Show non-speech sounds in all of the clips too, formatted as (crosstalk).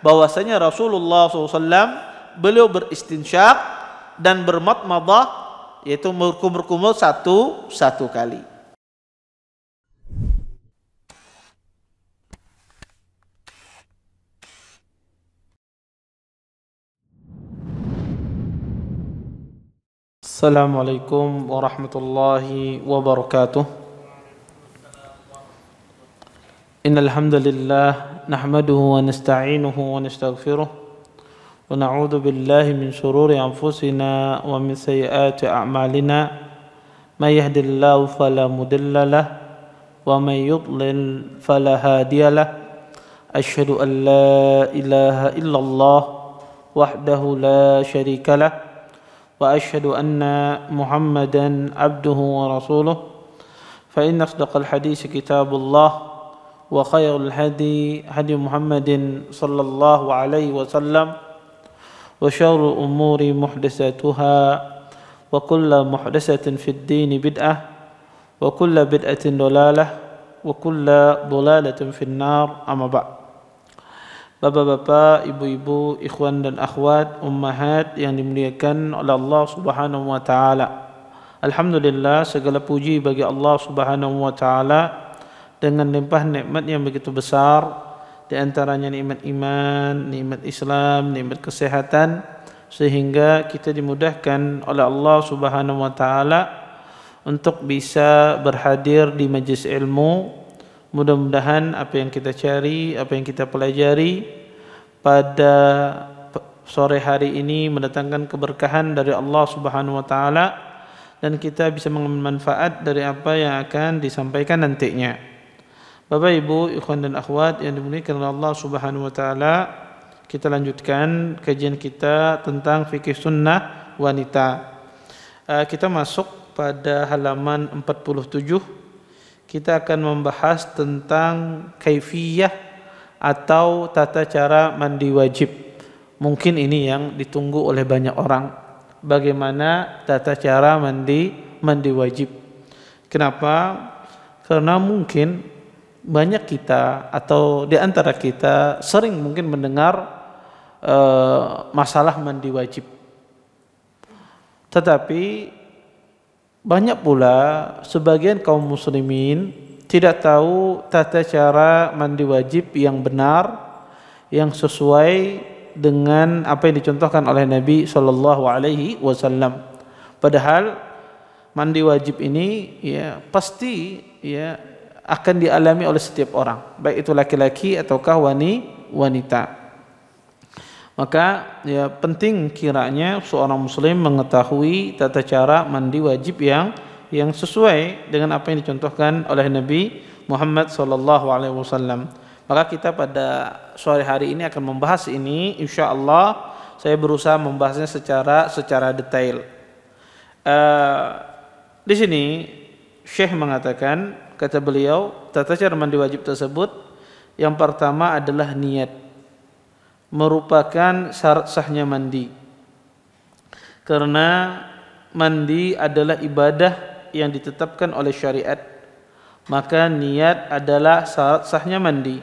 bahwasanya Rasulullah SAW beliau beristinsyak dan bermat bermatmadah yaitu berkumur-kumur satu satu kali. Assalamualaikum warahmatullahi wabarakatuh. الله نحمده ونستعينه ونستغفره ونعوذ بالله من شرور أنفسنا ومن سيئات أعمالنا من يهد الله فلا مضل له ومن يضلل فلا هادي له أشهد أن لا إله إلا الله وحده لا شريك له وأشهد أن محمدا عبده ورسوله فإن أصدق الحديث كتاب الله وخير الهدي هدي محمد صلى الله عليه وسلم وشر الأمور محدثاتها وكل محدثة في الدين بدعة وكل بدعة ضلالة وكل ضلالة في النار أما بعد بابا بابا إبو إبو إخوان أخوات أمهات يعني على الله سبحانه وتعالى الحمد لله segala puji bagi Allah Subhanahu wa taala dengan limpah nikmat yang begitu besar di antaranya nikmat iman, nikmat Islam, nikmat kesehatan sehingga kita dimudahkan oleh Allah Subhanahu wa taala untuk bisa berhadir di majlis ilmu. Mudah-mudahan apa yang kita cari, apa yang kita pelajari pada sore hari ini mendatangkan keberkahan dari Allah Subhanahu wa taala dan kita bisa mengambil manfaat dari apa yang akan disampaikan nantinya. Bapak Ibu, ikhwan dan akhwat yang dimuliakan oleh Allah Subhanahu wa taala, kita lanjutkan kajian kita tentang fikih sunnah wanita. Eh, kita masuk pada halaman 47. Kita akan membahas tentang kaifiyah atau tata cara mandi wajib. Mungkin ini yang ditunggu oleh banyak orang. Bagaimana tata cara mandi mandi wajib? Kenapa? Karena mungkin banyak kita atau di antara kita sering mungkin mendengar e, masalah mandi wajib. Tetapi banyak pula sebagian kaum muslimin tidak tahu tata cara mandi wajib yang benar yang sesuai dengan apa yang dicontohkan oleh Nabi Shallallahu alaihi wasallam. Padahal mandi wajib ini ya pasti ya akan dialami oleh setiap orang, baik itu laki-laki ataukah wanita. Maka ya penting kiranya seorang muslim mengetahui tata cara mandi wajib yang yang sesuai dengan apa yang dicontohkan oleh Nabi Muhammad saw. Maka kita pada sore hari ini akan membahas ini Insya Allah saya berusaha membahasnya secara secara detail. Uh, di sini Syekh mengatakan kata beliau, tata cara mandi wajib tersebut yang pertama adalah niat. Merupakan syarat sahnya mandi. Karena mandi adalah ibadah yang ditetapkan oleh syariat. Maka niat adalah syarat sahnya mandi.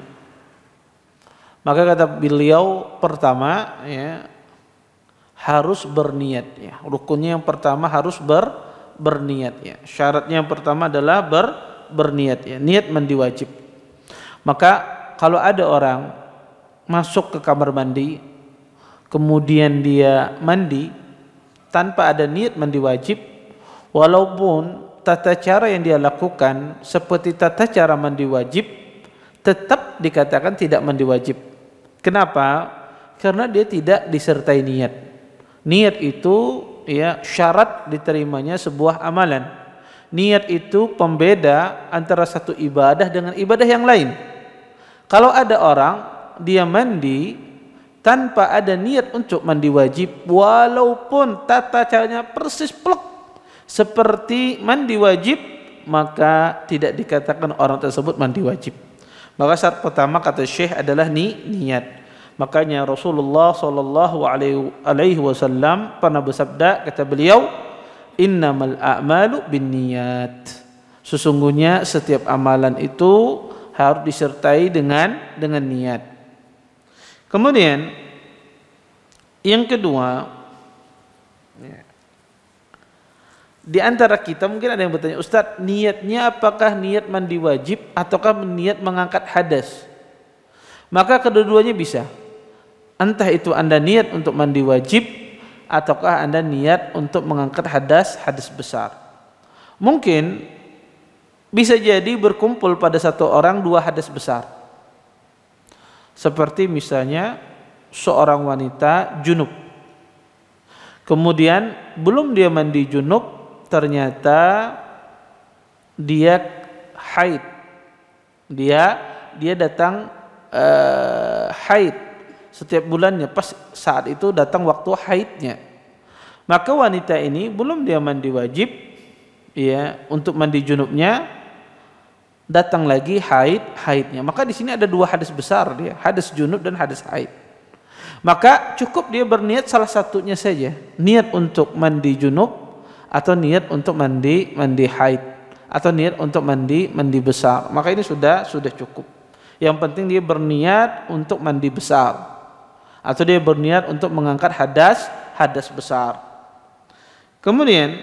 Maka kata beliau pertama ya harus berniat ya. Rukunnya yang pertama harus ber berniat ya. Syaratnya yang pertama adalah ber berniat ya, niat mandi wajib. Maka kalau ada orang masuk ke kamar mandi kemudian dia mandi tanpa ada niat mandi wajib walaupun tata cara yang dia lakukan seperti tata cara mandi wajib tetap dikatakan tidak mandi wajib. Kenapa? Karena dia tidak disertai niat. Niat itu ya syarat diterimanya sebuah amalan niat itu pembeda antara satu ibadah dengan ibadah yang lain. Kalau ada orang dia mandi tanpa ada niat untuk mandi wajib walaupun tata caranya persis plek seperti mandi wajib maka tidak dikatakan orang tersebut mandi wajib. Maka syarat pertama kata Syekh adalah ni niat. Makanya Rasulullah Shallallahu Alaihi Wasallam pernah bersabda kata beliau, innamal a'malu binniyat. Sesungguhnya setiap amalan itu harus disertai dengan dengan niat. Kemudian yang kedua di antara kita mungkin ada yang bertanya, Ustadz niatnya apakah niat mandi wajib ataukah niat mengangkat hadas? Maka kedua-duanya bisa. Entah itu Anda niat untuk mandi wajib ataukah Anda niat untuk mengangkat hadas hadis besar. Mungkin bisa jadi berkumpul pada satu orang dua hadis besar. Seperti misalnya seorang wanita junub. Kemudian belum dia mandi junub, ternyata dia haid. Dia dia datang uh, haid setiap bulannya pas saat itu datang waktu haidnya maka wanita ini belum dia mandi wajib ya untuk mandi junubnya datang lagi haid haidnya maka di sini ada dua hadis besar dia hadis junub dan hadis haid maka cukup dia berniat salah satunya saja niat untuk mandi junub atau niat untuk mandi mandi haid atau niat untuk mandi mandi besar maka ini sudah sudah cukup yang penting dia berniat untuk mandi besar atau dia berniat untuk mengangkat hadas hadas besar. Kemudian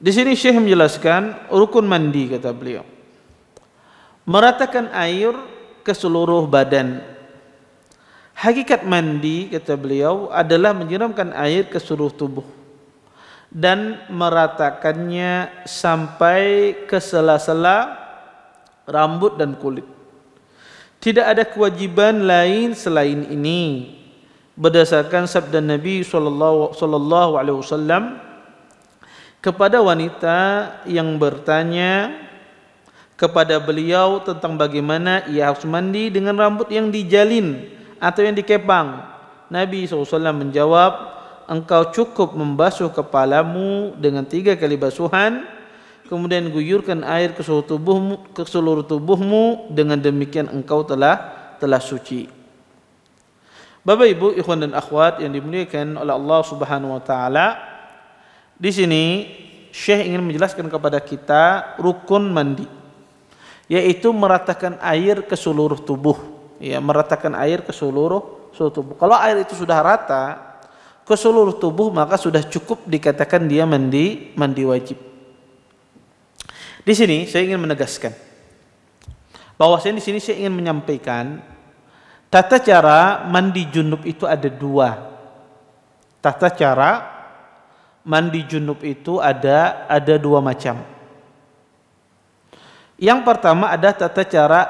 di sini Syekh menjelaskan rukun mandi kata beliau. Meratakan air ke seluruh badan. Hakikat mandi kata beliau adalah menyiramkan air ke seluruh tubuh dan meratakannya sampai ke sela-sela rambut dan kulit. tidak ada kewajiban lain selain ini berdasarkan sabda Nabi saw kepada wanita yang bertanya kepada beliau tentang bagaimana ia harus mandi dengan rambut yang dijalin atau yang dikepang Nabi SAW menjawab engkau cukup membasuh kepalamu dengan tiga kali basuhan kemudian guyurkan air ke seluruh tubuhmu, ke seluruh tubuhmu dengan demikian engkau telah telah suci. Bapak Ibu, ikhwan dan akhwat yang dimuliakan oleh Allah Subhanahu wa taala. Di sini Syekh ingin menjelaskan kepada kita rukun mandi yaitu meratakan air ke seluruh tubuh. Ya, meratakan air ke seluruh seluruh tubuh. Kalau air itu sudah rata ke seluruh tubuh maka sudah cukup dikatakan dia mandi mandi wajib. Di sini saya ingin menegaskan saya di sini saya ingin menyampaikan tata cara mandi junub itu ada dua. Tata cara mandi junub itu ada ada dua macam. Yang pertama ada tata cara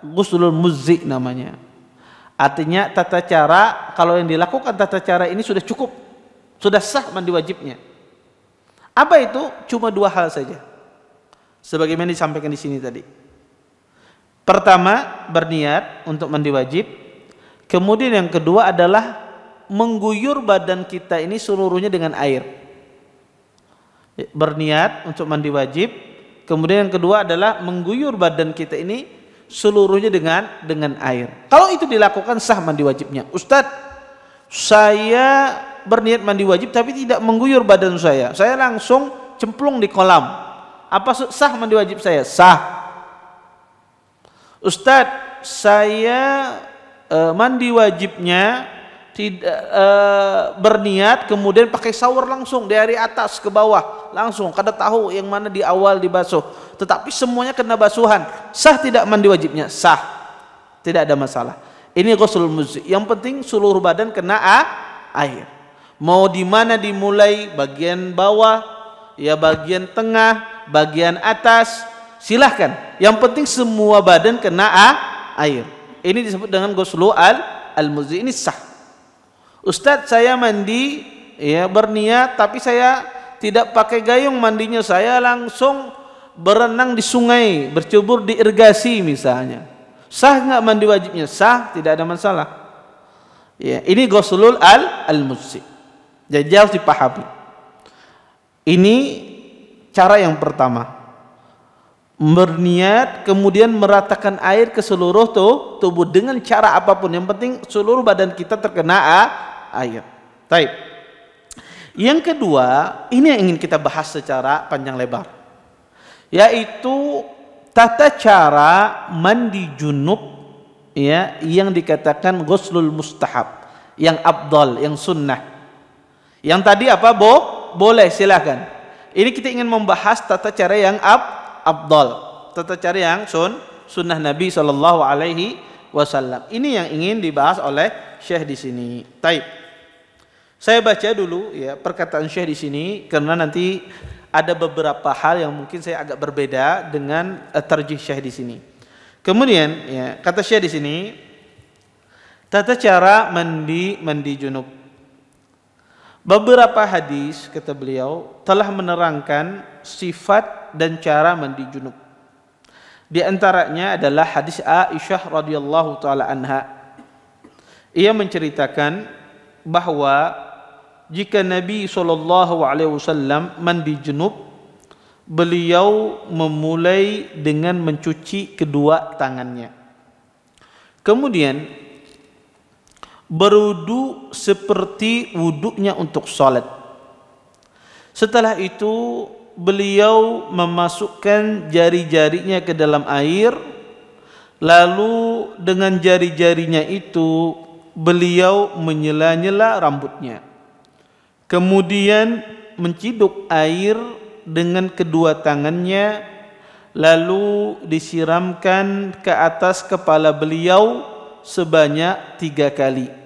ghuslul muzzi namanya. Artinya tata cara kalau yang dilakukan tata cara ini sudah cukup. Sudah sah mandi wajibnya. Apa itu? Cuma dua hal saja sebagaimana disampaikan di sini tadi. Pertama, berniat untuk mandi wajib. Kemudian yang kedua adalah mengguyur badan kita ini seluruhnya dengan air. Berniat untuk mandi wajib. Kemudian yang kedua adalah mengguyur badan kita ini seluruhnya dengan dengan air. Kalau itu dilakukan sah mandi wajibnya. Ustadz, saya berniat mandi wajib tapi tidak mengguyur badan saya. Saya langsung cemplung di kolam apa sah mandi wajib saya? Sah. Ustadz, saya uh, e, mandi wajibnya tidak uh, e, e, berniat kemudian pakai shower langsung dari atas ke bawah langsung kada tahu yang mana di awal dibasuh tetapi semuanya kena basuhan sah tidak mandi wajibnya sah tidak ada masalah ini ghusl muzi yang penting seluruh badan kena air mau di mana dimulai bagian bawah ya bagian tengah bagian atas, silahkan. Yang penting semua badan kena air. Ini disebut dengan goslu al al muzi ini sah. Ustadz saya mandi ya berniat tapi saya tidak pakai gayung mandinya saya langsung berenang di sungai bercubur di irigasi misalnya sah nggak mandi wajibnya sah tidak ada masalah ya ini gosulul al al musi jadi harus dipahami ini cara yang pertama berniat kemudian meratakan air ke seluruh tuh, tubuh dengan cara apapun yang penting seluruh badan kita terkena air. Baik. Yang kedua, ini yang ingin kita bahas secara panjang lebar. Yaitu tata cara mandi junub ya yang dikatakan ghuslul mustahab, yang abdal, yang sunnah. Yang tadi apa, Bo? Boleh silahkan ini kita ingin membahas tata cara yang ab abdol, tata cara yang sun sunnah Nabi Shallallahu Alaihi Wasallam. Ini yang ingin dibahas oleh Syekh di sini. Taib. Saya baca dulu ya perkataan Syekh di sini karena nanti ada beberapa hal yang mungkin saya agak berbeda dengan eh, terjih Syekh di sini. Kemudian ya kata Syekh di sini tata cara mandi mandi junub Beberapa hadis kata beliau telah menerangkan sifat dan cara mandi junub. Di antaranya adalah hadis Aisyah radhiyallahu taala anha. Ia menceritakan bahawa jika Nabi saw mandi junub, beliau memulai dengan mencuci kedua tangannya. Kemudian berudu seperti wuduknya untuk salat. Setelah itu beliau memasukkan jari-jarinya ke dalam air lalu dengan jari-jarinya itu beliau menyela-nyela rambutnya. Kemudian menciduk air dengan kedua tangannya lalu disiramkan ke atas kepala beliau sebanyak tiga kali.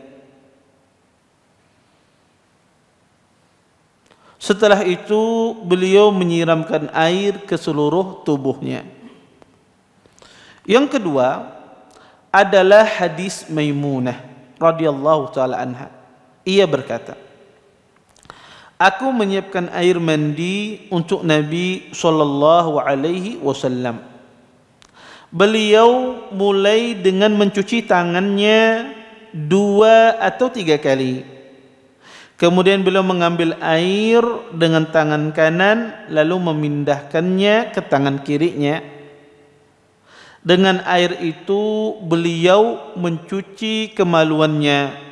Setelah itu beliau menyiramkan air ke seluruh tubuhnya. Yang kedua adalah hadis Maimunah radhiyallahu taala anha. Ia berkata, Aku menyiapkan air mandi untuk Nabi sallallahu alaihi wasallam. Beliau mulai dengan mencuci tangannya dua atau tiga kali. Kemudian beliau mengambil air dengan tangan kanan lalu memindahkannya ke tangan kirinya. Dengan air itu beliau mencuci kemaluannya.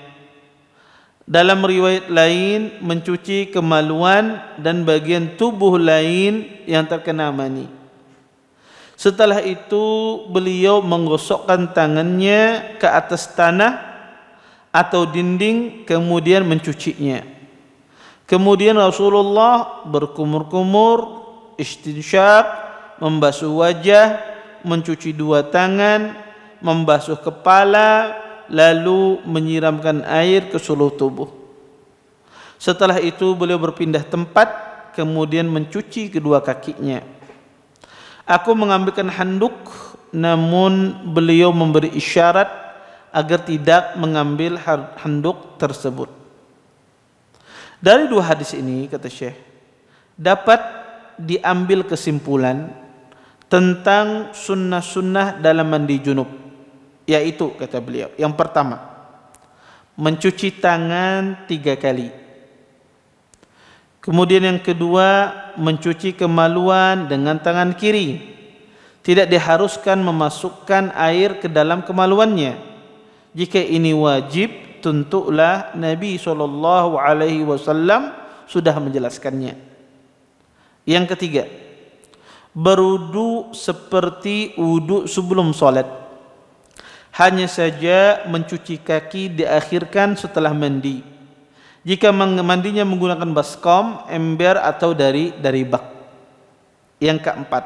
Dalam riwayat lain mencuci kemaluan dan bagian tubuh lain yang terkena mani. Setelah itu beliau menggosokkan tangannya ke atas tanah atau dinding kemudian mencucinya. Kemudian Rasulullah berkumur-kumur, istinsyak, membasuh wajah, mencuci dua tangan, membasuh kepala, lalu menyiramkan air ke seluruh tubuh. Setelah itu beliau berpindah tempat, kemudian mencuci kedua kakinya. Aku mengambilkan handuk, namun beliau memberi isyarat agar tidak mengambil handuk tersebut. Dari dua hadis ini kata Syekh dapat diambil kesimpulan tentang sunnah-sunnah dalam mandi junub yaitu kata beliau yang pertama mencuci tangan tiga kali kemudian yang kedua mencuci kemaluan dengan tangan kiri tidak diharuskan memasukkan air ke dalam kemaluannya jika ini wajib, tentulah Nabi Shallallahu Alaihi Wasallam sudah menjelaskannya. Yang ketiga, berudu seperti wudhu sebelum sholat. Hanya saja mencuci kaki diakhirkan setelah mandi. Jika mandinya menggunakan baskom, ember atau dari dari bak. Yang keempat,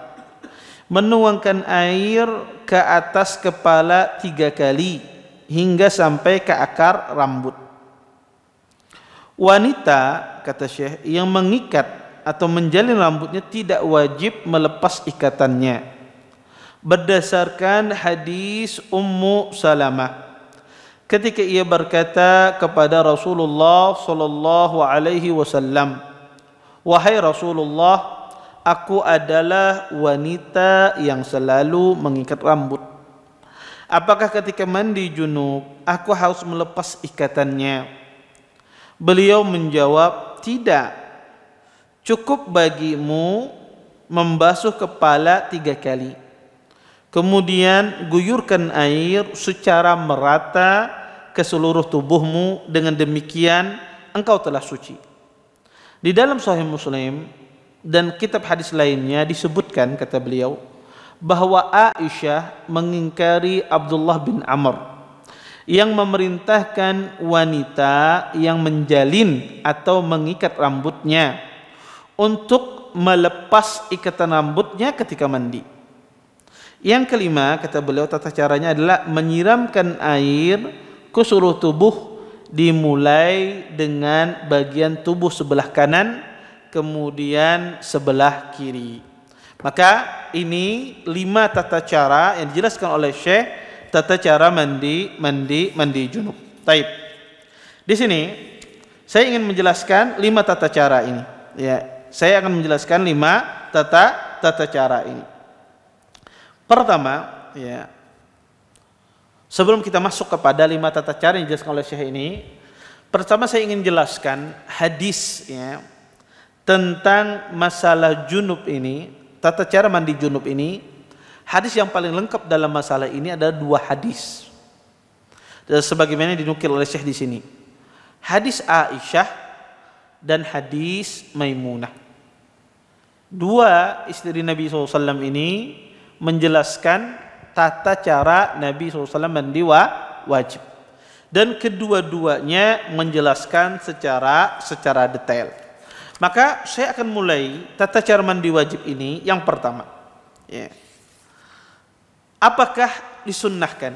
menuangkan air ke atas kepala tiga kali hingga sampai ke akar rambut. Wanita, kata Syekh, yang mengikat atau menjalin rambutnya tidak wajib melepas ikatannya. Berdasarkan hadis Ummu Salamah ketika ia berkata kepada Rasulullah sallallahu alaihi wasallam, "Wahai Rasulullah, aku adalah wanita yang selalu mengikat rambut." Apakah ketika mandi junub aku harus melepas ikatannya? Beliau menjawab, "Tidak. Cukup bagimu membasuh kepala tiga kali. Kemudian guyurkan air secara merata ke seluruh tubuhmu. Dengan demikian engkau telah suci." Di dalam Sahih Muslim dan kitab hadis lainnya disebutkan kata beliau, bahwa Aisyah mengingkari Abdullah bin Amr yang memerintahkan wanita yang menjalin atau mengikat rambutnya untuk melepas ikatan rambutnya ketika mandi. Yang kelima, kata beliau tata caranya adalah menyiramkan air ke seluruh tubuh dimulai dengan bagian tubuh sebelah kanan kemudian sebelah kiri. Maka ini lima tata cara yang dijelaskan oleh Syekh tata cara mandi mandi mandi junub. Taib. Di sini saya ingin menjelaskan lima tata cara ini. Ya, saya akan menjelaskan lima tata tata cara ini. Pertama, ya. Sebelum kita masuk kepada lima tata cara yang dijelaskan oleh Syekh ini, pertama saya ingin jelaskan hadis ya tentang masalah junub ini Tata cara mandi junub ini, hadis yang paling lengkap dalam masalah ini ada dua hadis. Dan sebagaimana dinukil oleh Syekh di sini. Hadis Aisyah dan hadis Maimunah. Dua istri Nabi SAW ini menjelaskan tata cara Nabi SAW mandi wajib dan kedua-duanya menjelaskan secara secara detail. Maka saya akan mulai tata cara mandi wajib ini yang pertama. Ya. Apakah disunnahkan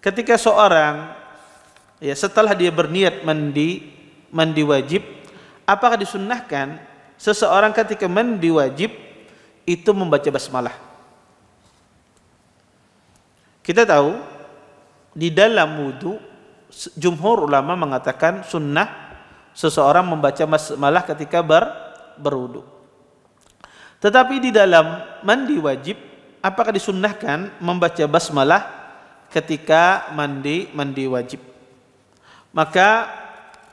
ketika seorang ya setelah dia berniat mandi mandi wajib, apakah disunnahkan seseorang ketika mandi wajib itu membaca basmalah? Kita tahu di dalam wudhu jumhur ulama mengatakan sunnah seseorang membaca basmalah ketika ber, berwudu. Tetapi di dalam mandi wajib apakah disunnahkan membaca basmalah ketika mandi mandi wajib? Maka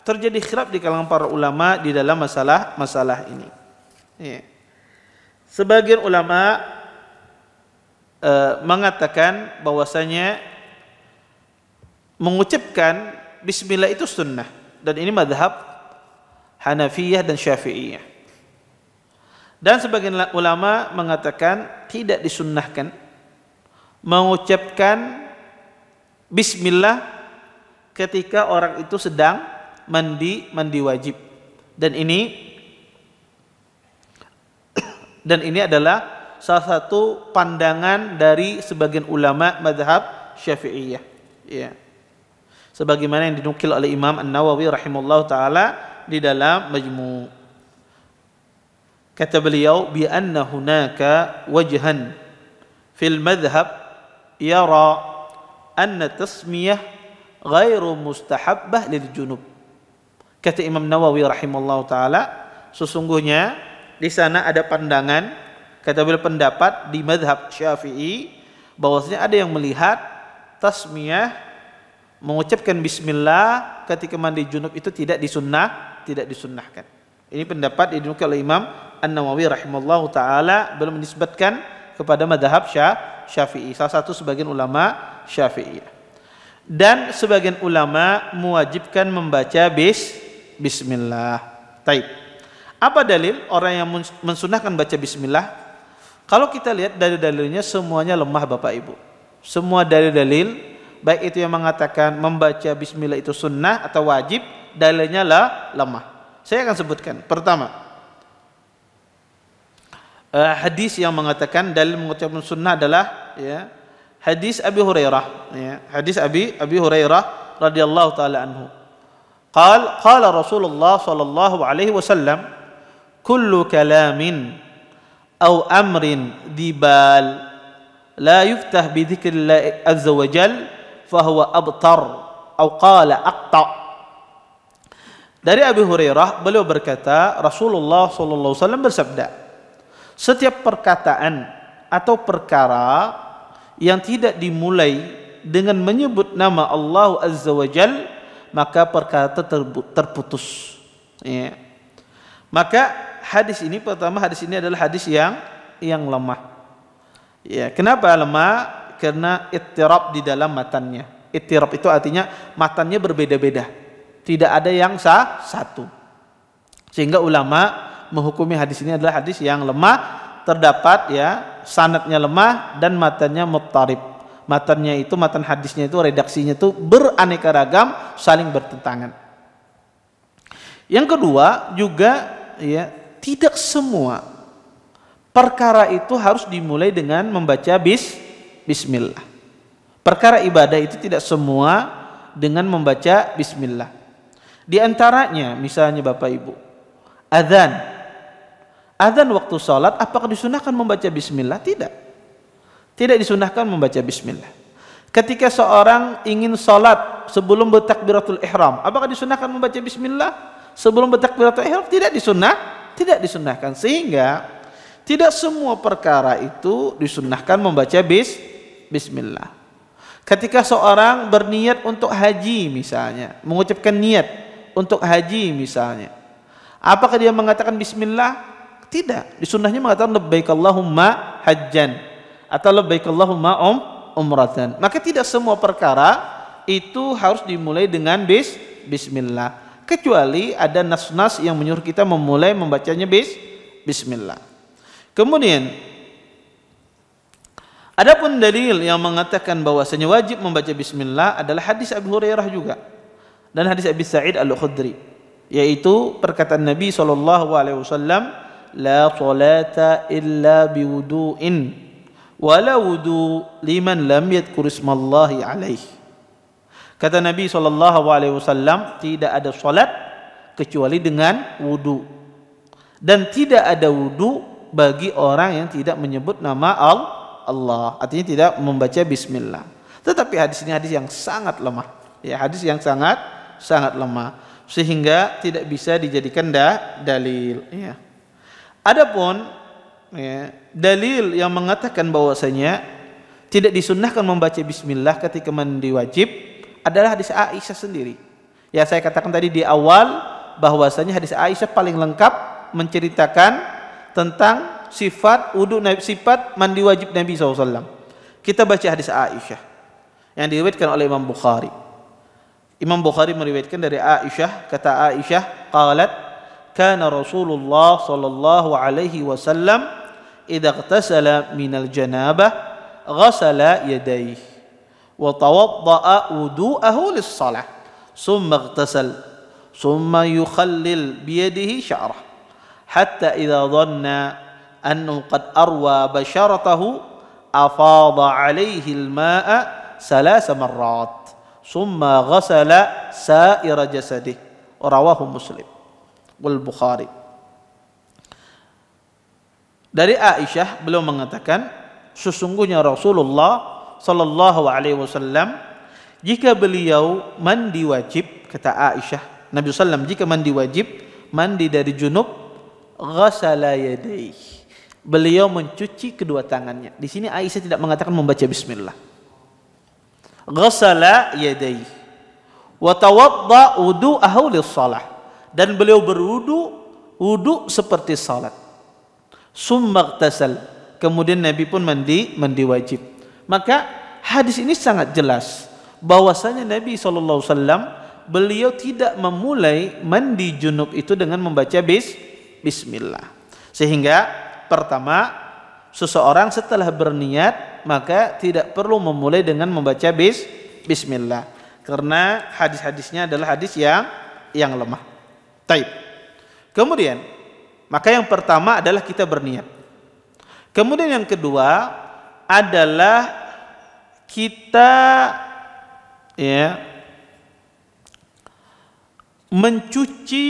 terjadi khilaf di kalangan para ulama di dalam masalah masalah ini. Iya. Sebagian ulama e, mengatakan bahwasanya mengucapkan bismillah itu sunnah dan ini madhab Hanafiyah dan Syafi'iyah. Dan sebagian ulama mengatakan tidak disunnahkan mengucapkan bismillah ketika orang itu sedang mandi mandi wajib. Dan ini (coughs) dan ini adalah salah satu pandangan dari sebagian ulama madhab Syafi'iyah. Ya. Sebagaimana yang dinukil oleh Imam An-Nawawi rahimallahu taala di dalam majmu. Kata beliau bi anna hunaka wajhan fil madhhab yara anna tasmiyah ghairu mustahabbah lil junub. Kata Imam Nawawi rahimallahu taala, sesungguhnya di sana ada pandangan kata beliau pendapat di madhab Syafi'i bahwasanya ada yang melihat tasmiyah mengucapkan bismillah ketika mandi junub itu tidak disunnah tidak disunnahkan. Ini pendapat dinukil oleh Imam An-Nawawi rahimallahu taala belum menisbatkan kepada madhab Syafi'i. Salah satu sebagian ulama Syafi'i. Dan sebagian ulama mewajibkan membaca bis bismillah. Taib. Apa dalil orang yang mensunahkan baca bismillah? Kalau kita lihat dari dalilnya semuanya lemah Bapak Ibu. Semua dalil-dalil baik itu yang mengatakan membaca bismillah itu sunnah atau wajib dalilnya lah lemah. Saya akan sebutkan. Pertama, uh, hadis yang mengatakan dalil mengucapkan sunnah adalah ya, hadis Abi Hurairah. Ya, hadis Abi Abi Hurairah radhiyallahu taala anhu. Qal qala Rasulullah sallallahu alaihi wasallam kullu kalamin atau amrin dibal la لا bi بذكر الله عز وجل فهو أبطر atau قال أقطع Dari Abu Hurairah beliau berkata Rasulullah SAW bersabda setiap perkataan atau perkara yang tidak dimulai dengan menyebut nama Allah Azza wa Jal maka perkata terputus ya. maka hadis ini pertama hadis ini adalah hadis yang yang lemah ya kenapa lemah karena itirab di dalam matanya Itirab itu artinya matanya berbeda-beda tidak ada yang sah satu. Sehingga ulama menghukumi hadis ini adalah hadis yang lemah terdapat ya sanatnya lemah dan matanya mutarib. matanya itu matan hadisnya itu redaksinya itu beraneka ragam saling bertentangan. Yang kedua juga ya tidak semua perkara itu harus dimulai dengan membaca bis bismillah. Perkara ibadah itu tidak semua dengan membaca bismillah. Di antaranya misalnya Bapak Ibu, azan. Azan waktu sholat apakah disunahkan membaca bismillah? Tidak. Tidak disunahkan membaca bismillah. Ketika seorang ingin sholat sebelum bertakbiratul ihram, apakah disunahkan membaca bismillah sebelum bertakbiratul ihram? Tidak disunah, tidak disunahkan sehingga tidak semua perkara itu disunahkan membaca bis bismillah. Ketika seorang berniat untuk haji misalnya, mengucapkan niat, untuk haji misalnya. Apakah dia mengatakan bismillah? Tidak. Di sunnahnya mengatakan labbaik Allahumma hajjan atau labbaik Allahumma um umratan. Maka tidak semua perkara itu harus dimulai dengan bis bismillah. Kecuali ada nas-nas yang menyuruh kita memulai membacanya bis bismillah. Kemudian Adapun dalil yang mengatakan bahwasanya wajib membaca bismillah adalah hadis Abu Hurairah juga dan hadis Abi Sa'id Al-Khudri yaitu perkataan Nabi sallallahu alaihi wasallam la salata illa biwudu'in wala wudu liman lam yadhkur ismallahi alaihi kata Nabi sallallahu alaihi wasallam tidak ada salat kecuali dengan wudu dan tidak ada wudu bagi orang yang tidak menyebut nama Allah artinya tidak membaca bismillah tetapi hadis ini hadis yang sangat lemah ya hadis yang sangat sangat lemah sehingga tidak bisa dijadikan da, dalil ya. Adapun ya, dalil yang mengatakan bahwasanya tidak disunnahkan membaca bismillah ketika mandi wajib adalah hadis Aisyah sendiri. Ya saya katakan tadi di awal bahwasanya hadis Aisyah paling lengkap menceritakan tentang sifat wudu sifat mandi wajib Nabi SAW. Kita baca hadis Aisyah yang diriwayatkan oleh Imam Bukhari. Imam Bukhari meriwayatkan dari Aisyah, kata Aisyah, qalat kana Rasulullah sallallahu alaihi wasallam idza ightasala minal janabah ghasala yadayhi wa tawadda'a wudu'ahu lis-salah thumma ghtasal thumma yukhallil bi yadihi sha'rah hatta idza dhanna annahu qad arwa basharatahu afada alaihi al-ma'a thalath marrat summa ghasala sa'ira jasadih rawahu muslim wal bukhari dari Aisyah beliau mengatakan sesungguhnya Rasulullah sallallahu alaihi wasallam jika beliau mandi wajib kata Aisyah Nabi sallam jika mandi wajib mandi dari junub ghasala yadayhi beliau mencuci kedua tangannya di sini Aisyah tidak mengatakan membaca bismillah Ghasala yadayhi wa tawadda wudu'ahu lis-shalah. Dan beliau berwudu wudu seperti salat. Summa Kemudian Nabi pun mandi mandi wajib. Maka hadis ini sangat jelas bahwasanya Nabi SAW beliau tidak memulai mandi junub itu dengan membaca bis bismillah. Sehingga pertama seseorang setelah berniat maka tidak perlu memulai dengan membaca bis bismillah karena hadis-hadisnya adalah hadis yang yang lemah. Taib. Kemudian maka yang pertama adalah kita berniat. Kemudian yang kedua adalah kita ya mencuci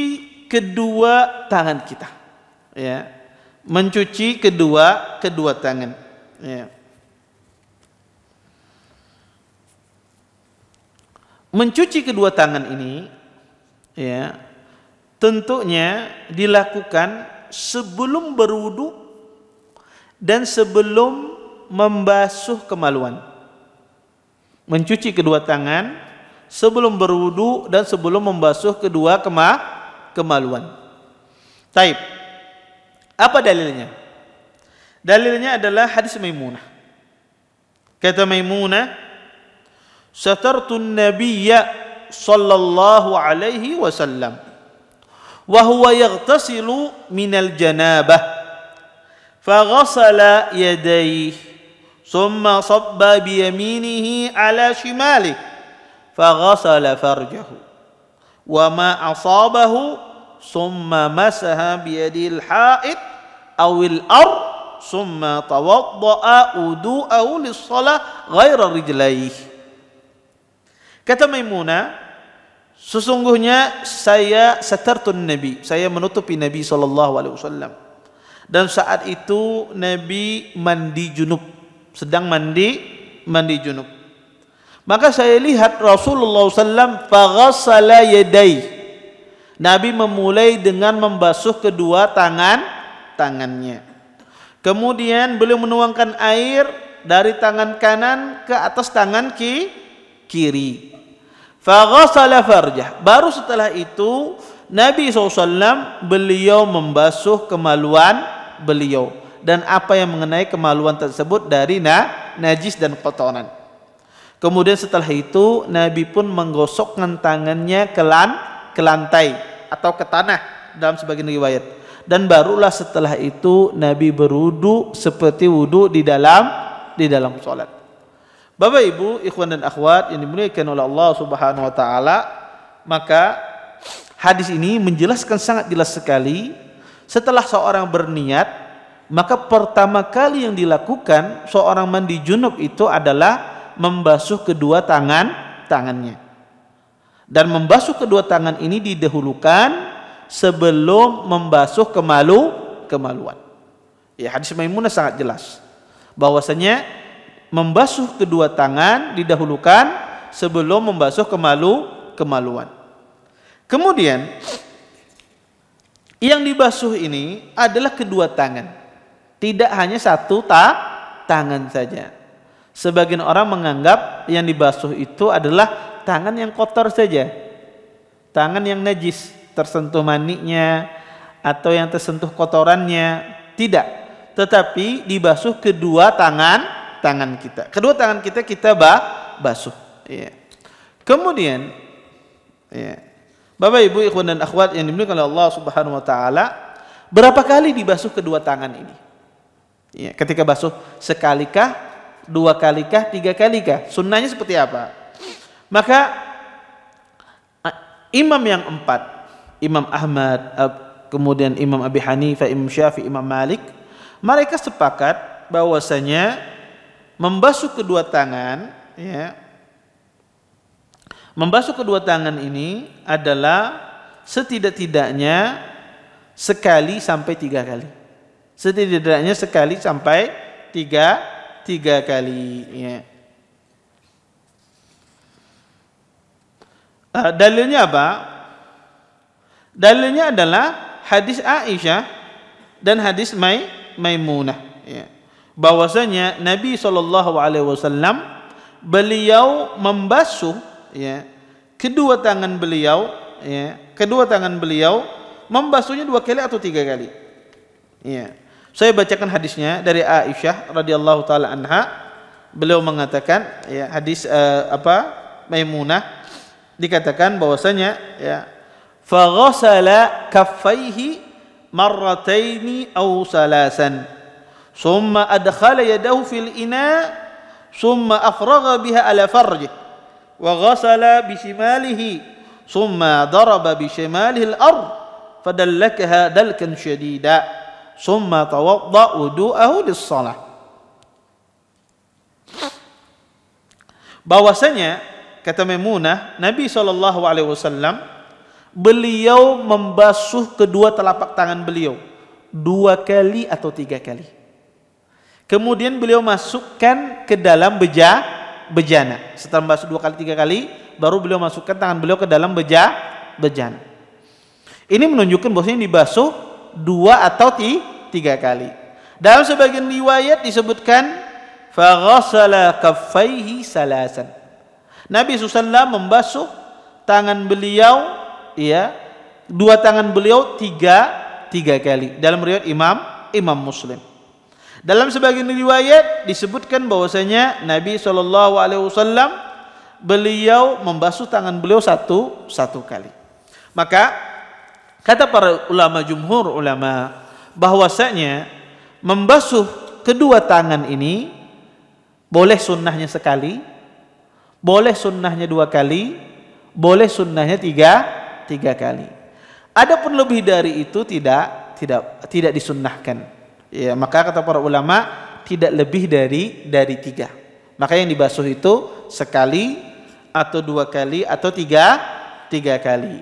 kedua tangan kita. Ya mencuci kedua kedua tangan. Ya. Mencuci kedua tangan ini ya tentunya dilakukan sebelum berwudu dan sebelum membasuh kemaluan. Mencuci kedua tangan sebelum berwudu dan sebelum membasuh kedua kema kemaluan. Taib. Apa dalilnya? Dalilnya adalah hadis Maimunah. Kata Maimunah, "Satartu an nabiyya sallallahu alaihi wasallam wa huwa yaghtasilu min al janabah." فغسل يديه ثم صب بيمينه على شماله فغسل فرجه وما أصابه summa masaha biyadil haid awil ar summa tawadda'a udu'ahu lissalah ghaira rijlaih kata Maimuna sesungguhnya saya satartun nabi saya menutupi nabi saw dan saat itu nabi mandi junub sedang mandi mandi junub maka saya lihat Rasulullah saw alaihi wasallam Nabi memulai dengan membasuh kedua tangan tangannya. Kemudian beliau menuangkan air dari tangan kanan ke atas tangan ki, kiri. Faghasala farjah. Baru setelah itu Nabi SAW beliau membasuh kemaluan beliau dan apa yang mengenai kemaluan tersebut dari na, najis dan kotoran. Kemudian setelah itu Nabi pun menggosokkan tangannya ke, ke lantai atau ke tanah dalam sebagian riwayat. Dan barulah setelah itu Nabi berudu seperti wudu di dalam di dalam solat. Bapak Ibu, ikhwan dan akhwat yang dimuliakan oleh Allah Subhanahu wa taala, maka hadis ini menjelaskan sangat jelas sekali setelah seorang berniat maka pertama kali yang dilakukan seorang mandi junub itu adalah membasuh kedua tangan tangannya dan membasuh kedua tangan ini didahulukan sebelum membasuh kemalu kemaluan. Ya, hadis Maimunah sangat jelas bahwasanya membasuh kedua tangan didahulukan sebelum membasuh kemalu kemaluan. Kemudian yang dibasuh ini adalah kedua tangan. Tidak hanya satu ta tangan saja. Sebagian orang menganggap yang dibasuh itu adalah tangan yang kotor saja. Tangan yang najis, tersentuh maniknya atau yang tersentuh kotorannya, tidak. Tetapi dibasuh kedua tangan tangan kita. Kedua tangan kita kita bah, basuh. Ya. Kemudian ya. Bapak Ibu ikhwan dan akhwat yang dimuliakan oleh Allah Subhanahu wa taala, berapa kali dibasuh kedua tangan ini? Ya, ketika basuh sekalikah, dua kalikah, tiga kalikah? Sunnahnya seperti apa? Maka imam yang empat, Imam Ahmad, kemudian Imam Abi Hanifah, Imam Syafi'i, Imam Malik, mereka sepakat bahwasanya membasuh kedua tangan, ya, membasuh kedua tangan ini adalah setidak-tidaknya sekali sampai tiga kali. Setidak-tidaknya sekali sampai tiga tiga kali. Ya. Eh, dalilnya apa? Dalilnya adalah hadis Aisyah dan hadis Mai Maimunah. Ya. Bahwasanya Nabi saw beliau membasuh ya, kedua tangan beliau, ya, kedua tangan beliau membasuhnya dua kali atau tiga kali. Ya. Saya bacakan hadisnya dari Aisyah radhiyallahu taala anha. Beliau mengatakan ya hadis uh, apa? Maimunah dikatakan bahwasanya ya faghasala kaffaihi marrataini aw salasan summa adkhala yadahu fil ina summa afragha biha ala farjih wa ghasala bi shimalihi summa daraba bi shimalihi al ard fadallakaha dalkan shadida summa tawadda wudu'ahu lis salah bahwasanya kata Memunah, Nabi Shallallahu Alaihi Wasallam beliau membasuh kedua telapak tangan beliau dua kali atau tiga kali. Kemudian beliau masukkan ke dalam beja bejana. Setelah membasuh dua kali tiga kali, baru beliau masukkan tangan beliau ke dalam beja bejana. Ini menunjukkan bahwasanya dibasuh dua atau tiga kali. Dalam sebagian riwayat disebutkan faghasala kaffaihi salasan Nabi SAW membasuh tangan beliau ya dua tangan beliau tiga tiga kali dalam riwayat Imam Imam Muslim dalam sebagian riwayat disebutkan bahwasanya Nabi saw Alaihi Wasallam beliau membasuh tangan beliau satu satu kali maka kata para ulama jumhur ulama bahwasanya membasuh kedua tangan ini boleh sunnahnya sekali boleh sunnahnya dua kali, boleh sunnahnya tiga, tiga kali. Adapun lebih dari itu tidak tidak tidak disunnahkan. Ya, maka kata para ulama tidak lebih dari dari tiga. Maka yang dibasuh itu sekali atau dua kali atau tiga tiga kali.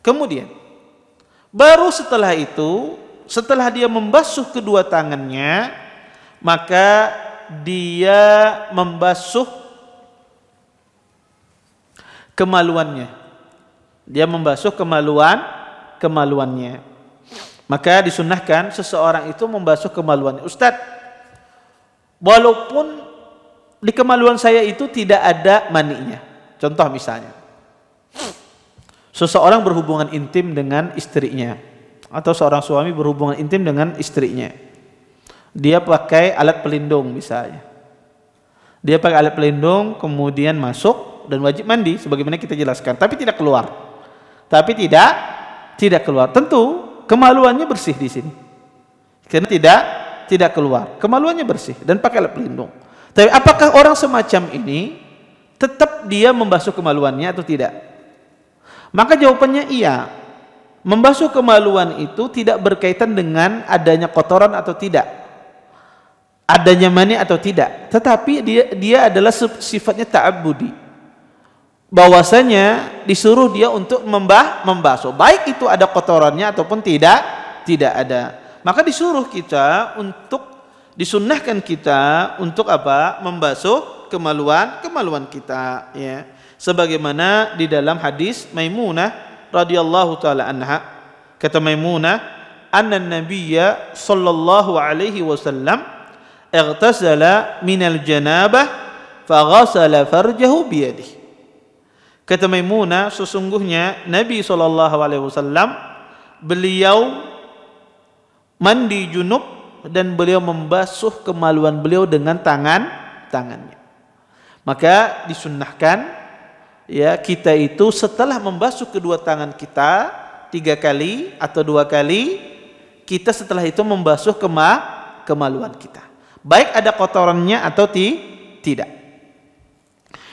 Kemudian baru setelah itu setelah dia membasuh kedua tangannya maka dia membasuh kemaluannya. Dia membasuh kemaluan kemaluannya. Maka disunahkan seseorang itu membasuh kemaluannya. Ustadz, walaupun di kemaluan saya itu tidak ada maninya. Contoh misalnya, seseorang berhubungan intim dengan istrinya atau seorang suami berhubungan intim dengan istrinya. Dia pakai alat pelindung misalnya. Dia pakai alat pelindung kemudian masuk dan wajib mandi sebagaimana kita jelaskan tapi tidak keluar tapi tidak tidak keluar tentu kemaluannya bersih di sini karena tidak tidak keluar kemaluannya bersih dan pakai lap pelindung tapi apakah orang semacam ini tetap dia membasuh kemaluannya atau tidak maka jawabannya iya membasuh kemaluan itu tidak berkaitan dengan adanya kotoran atau tidak adanya mani atau tidak tetapi dia dia adalah sifatnya ta'abudi bahwasanya disuruh dia untuk membah membasuh baik itu ada kotorannya ataupun tidak tidak ada maka disuruh kita untuk disunnahkan kita untuk apa membasuh kemaluan kemaluan kita ya sebagaimana di dalam hadis Maimunah radhiyallahu taala anha kata Maimunah anna nabiyya sallallahu alaihi wasallam اغتسل من الجنابه فغسل فرجه بيده Kata Maimunah, sesungguhnya Nabi saw. beliau mandi junub dan beliau membasuh kemaluan beliau dengan tangan tangannya. Maka disunnahkan ya kita itu setelah membasuh kedua tangan kita tiga kali atau dua kali kita setelah itu membasuh kema kemaluan kita. Baik ada kotorannya atau ti tidak.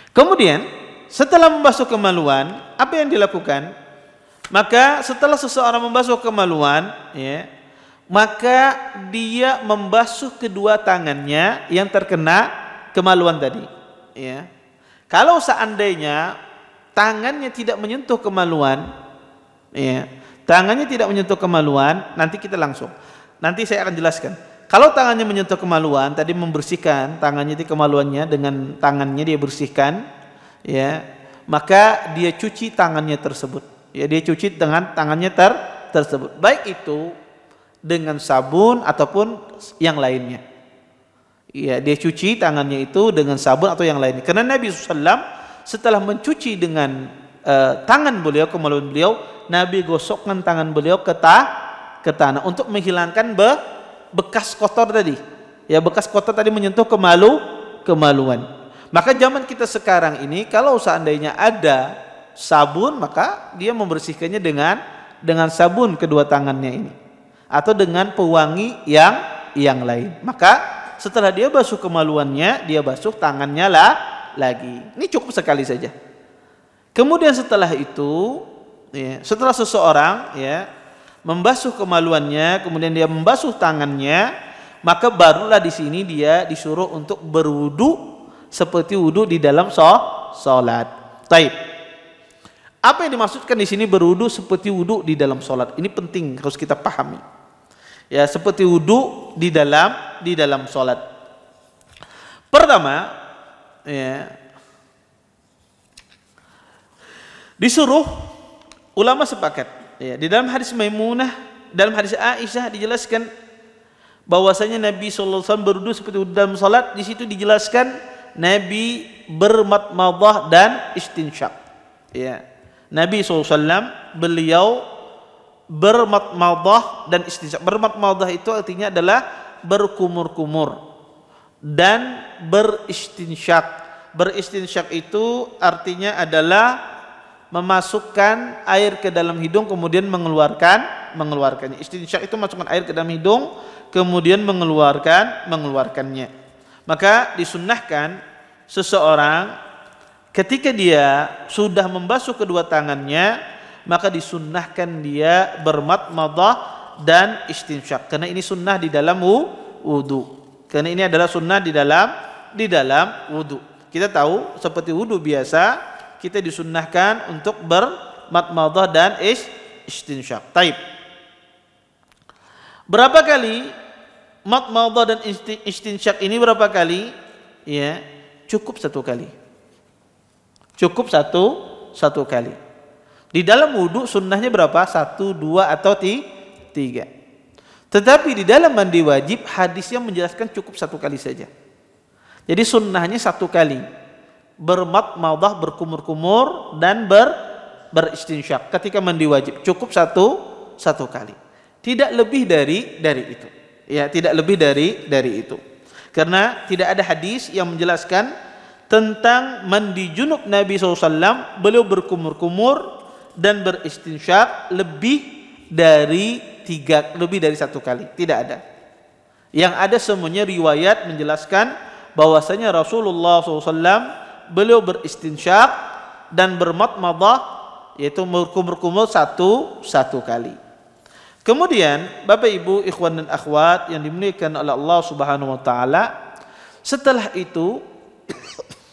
Kemudian setelah membasuh kemaluan, apa yang dilakukan? Maka setelah seseorang membasuh kemaluan, ya, maka dia membasuh kedua tangannya yang terkena kemaluan tadi. Ya. Kalau seandainya tangannya tidak menyentuh kemaluan, ya, tangannya tidak menyentuh kemaluan, nanti kita langsung. Nanti saya akan jelaskan. Kalau tangannya menyentuh kemaluan, tadi membersihkan tangannya di kemaluannya dengan tangannya dia bersihkan, ya maka dia cuci tangannya tersebut ya dia cuci dengan tangannya ter tersebut baik itu dengan sabun ataupun yang lainnya ya dia cuci tangannya itu dengan sabun atau yang lainnya karena Nabi SAW setelah mencuci dengan uh, tangan beliau kemaluan beliau Nabi gosokkan tangan beliau ke ta ke tanah untuk menghilangkan be bekas kotor tadi ya bekas kotor tadi menyentuh kemalu kemaluan maka zaman kita sekarang ini kalau seandainya ada sabun maka dia membersihkannya dengan dengan sabun kedua tangannya ini atau dengan pewangi yang yang lain. Maka setelah dia basuh kemaluannya, dia basuh tangannya lah lagi. Ini cukup sekali saja. Kemudian setelah itu, ya, setelah seseorang ya membasuh kemaluannya, kemudian dia membasuh tangannya, maka barulah di sini dia disuruh untuk berwudu seperti wudhu di dalam sholat. Taib. Apa yang dimaksudkan di sini berwudhu seperti wudhu di dalam sholat? Ini penting harus kita pahami. Ya seperti wudhu di dalam di dalam sholat. Pertama, ya, disuruh ulama sepakat. Ya, di dalam hadis Maimunah, dalam hadis Aisyah dijelaskan bahwasanya Nabi SAW berwudhu seperti wudhu dalam sholat. Di situ dijelaskan Nabi bermatmadah dan istinsyak. Ya. Nabi SAW beliau bermatmadah dan istinsyak. Bermatmadah itu artinya adalah berkumur-kumur dan beristinsyak. Beristinsyak itu artinya adalah memasukkan air ke dalam hidung kemudian mengeluarkan mengeluarkannya. Istinsyak itu masukkan air ke dalam hidung kemudian mengeluarkan mengeluarkannya. Maka disunnahkan seseorang ketika dia sudah membasuh kedua tangannya, maka disunnahkan dia bermatmadah dan istinsyak. Karena ini sunnah di dalam wudhu Karena ini adalah sunnah di dalam di dalam wudhu Kita tahu seperti wudhu biasa kita disunnahkan untuk bermatmadah dan istinsyak. Taib. Berapa kali mad maudha dan istinsyak ini berapa kali? Ya, cukup satu kali. Cukup satu satu kali. Di dalam wudhu sunnahnya berapa? Satu, dua atau tiga. Tetapi di dalam mandi wajib hadis yang menjelaskan cukup satu kali saja. Jadi sunnahnya satu kali. Bermat maudah berkumur-kumur dan ber beristinsyak ketika mandi wajib cukup satu satu kali. Tidak lebih dari dari itu ya tidak lebih dari dari itu karena tidak ada hadis yang menjelaskan tentang mandi junub Nabi SAW beliau berkumur-kumur dan beristinsyaq lebih dari tiga lebih dari satu kali tidak ada yang ada semuanya riwayat menjelaskan bahwasanya Rasulullah SAW beliau beristinsyak dan bermatmadah yaitu berkumur-kumur satu satu kali Kemudian Bapak Ibu ikhwan dan akhwat yang dimuliakan oleh Allah Subhanahu wa taala setelah itu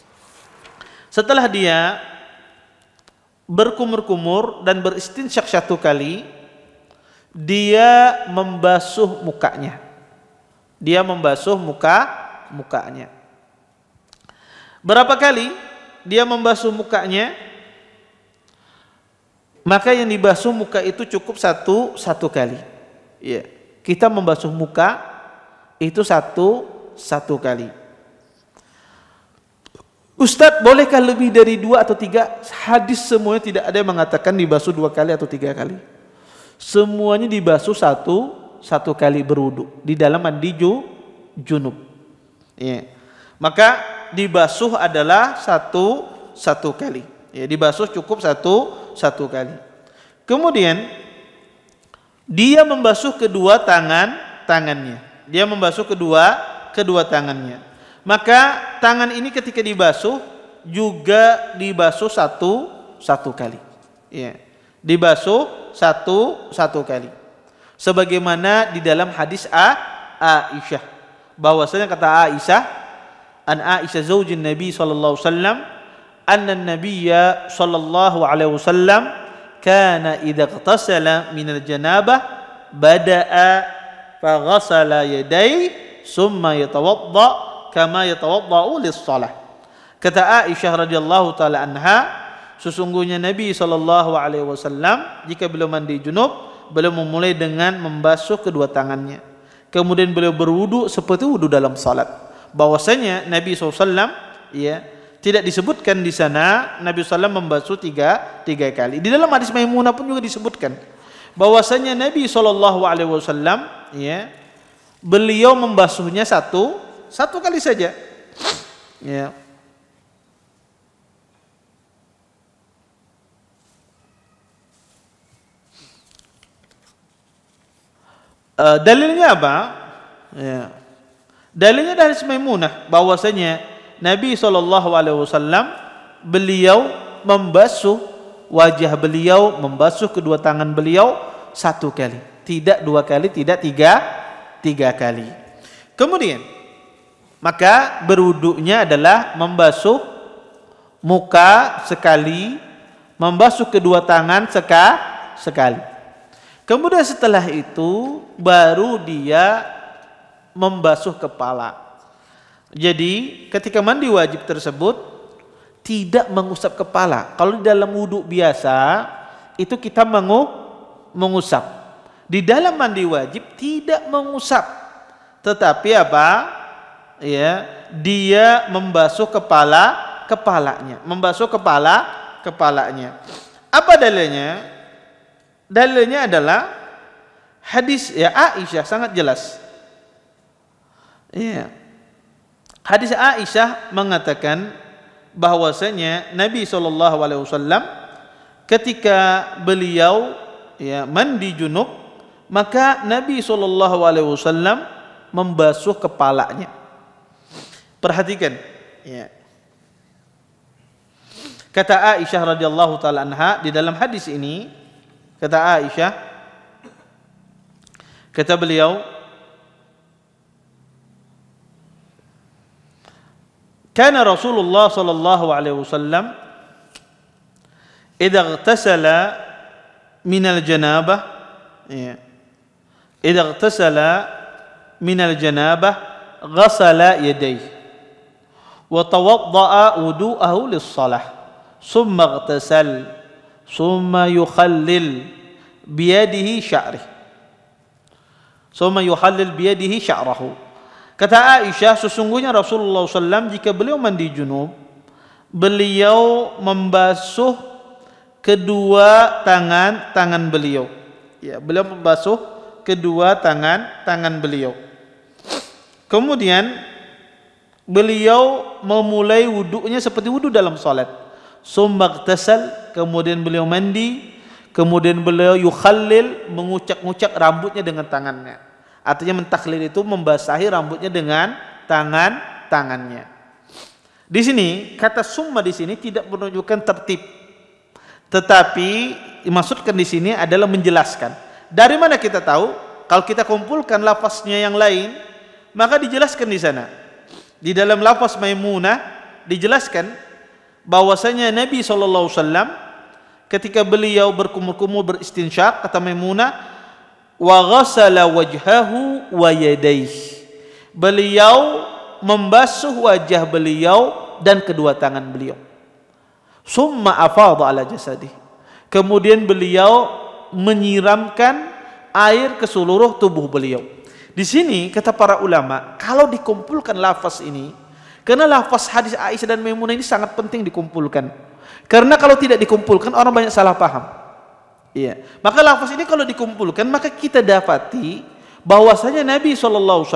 (coughs) setelah dia berkumur-kumur dan beristinsyak satu kali dia membasuh mukanya dia membasuh muka mukanya berapa kali dia membasuh mukanya maka yang dibasuh muka itu cukup satu satu kali. Ya. Kita membasuh muka itu satu satu kali. Ustadz, bolehkah lebih dari dua atau tiga? Hadis semuanya tidak ada yang mengatakan dibasuh dua kali atau tiga kali. Semuanya dibasuh satu satu kali berwudu di dalam mandi junub. Ya. Maka dibasuh adalah satu satu kali. Ya, dibasuh cukup satu satu kali. Kemudian dia membasuh kedua tangan tangannya. Dia membasuh kedua kedua tangannya. Maka tangan ini ketika dibasuh juga dibasuh satu satu kali. Ya. Dibasuh satu satu kali. Sebagaimana di dalam hadis A Aisyah bahwasanya kata Aisyah an Aisyah zaujin Nabi sallallahu alaihi wasallam أن النبي صلى الله عليه وسلم كان إذا اغتسل من الجنابة بدأ فغسل يدي ثم يتوضأ كما يتوضأ للصلاة كتا shalah Kata Aisyah تعالى عنها sesungguhnya Nabi sallallahu alaihi wasallam jika belum mandi junub, beliau memulai dengan membasuh kedua tangannya. Kemudian beliau berwudu seperti wudu dalam salat. Bahwasanya Nabi SAW ya tidak disebutkan di sana Nabi SAW membasuh tiga, tiga kali. Di dalam hadis Maimunah pun juga disebutkan bahwasanya Nabi SAW ya, beliau membasuhnya satu satu kali saja. Ya. Uh, dalilnya apa? Ya. Dalilnya dari Maimunah bahwasanya Nabi saw beliau membasuh wajah beliau, membasuh kedua tangan beliau satu kali, tidak dua kali, tidak tiga, tiga kali. Kemudian maka beruduknya adalah membasuh muka sekali, membasuh kedua tangan seka, sekali. Kemudian setelah itu baru dia membasuh kepala. Jadi ketika mandi wajib tersebut tidak mengusap kepala. Kalau di dalam wudhu biasa itu kita mengu, mengusap. Di dalam mandi wajib tidak mengusap. Tetapi apa? Ya, dia membasuh kepala kepalanya, membasuh kepala kepalanya. Apa dalilnya? Dalilnya adalah hadis ya Aisyah sangat jelas. Ya. Hadis Aisyah mengatakan bahwasanya Nabi SAW ketika beliau ya, mandi junub maka Nabi SAW membasuh kepalanya perhatikan ya. kata Aisyah radhiyallahu taalaanha di dalam hadis ini kata Aisyah kata beliau كان رسول الله صلى الله عليه وسلم إذا اغتسل من الجنابة إيه، إذا اغتسل من الجنابة غسل يديه وتوضأ وضوءه للصلاة ثم اغتسل ثم يخلل بيده شعره ثم يخلل بيده شعره Kata Aisyah, sesungguhnya Rasulullah SAW jika beliau mandi junub, beliau membasuh kedua tangan tangan beliau. Ya, beliau membasuh kedua tangan tangan beliau. Kemudian beliau memulai wuduknya seperti wudhu dalam salat. Sumbak tasal, kemudian beliau mandi, kemudian beliau yukhalil mengucak-ngucak rambutnya dengan tangannya. Artinya mentaklil itu membasahi rambutnya dengan tangan tangannya. Di sini kata summa di sini tidak menunjukkan tertib. Tetapi dimaksudkan di sini adalah menjelaskan. Dari mana kita tahu? Kalau kita kumpulkan lafaznya yang lain, maka dijelaskan di sana. Di dalam lafaz Maimunah dijelaskan bahwasanya Nabi saw ketika beliau berkumur-kumur beristinsyak kata Maimunah wa ghassala wajhahu wa Beliau membasuh wajah beliau dan kedua tangan beliau. Summa afadha ala jasadih. Kemudian beliau menyiramkan air ke seluruh tubuh beliau. Di sini kata para ulama, kalau dikumpulkan lafaz ini, karena lafaz hadis Aisyah dan Maimunah ini sangat penting dikumpulkan. Karena kalau tidak dikumpulkan orang banyak salah paham. Iya. Maka lafaz ini kalau dikumpulkan maka kita dapati bahwasanya Nabi SAW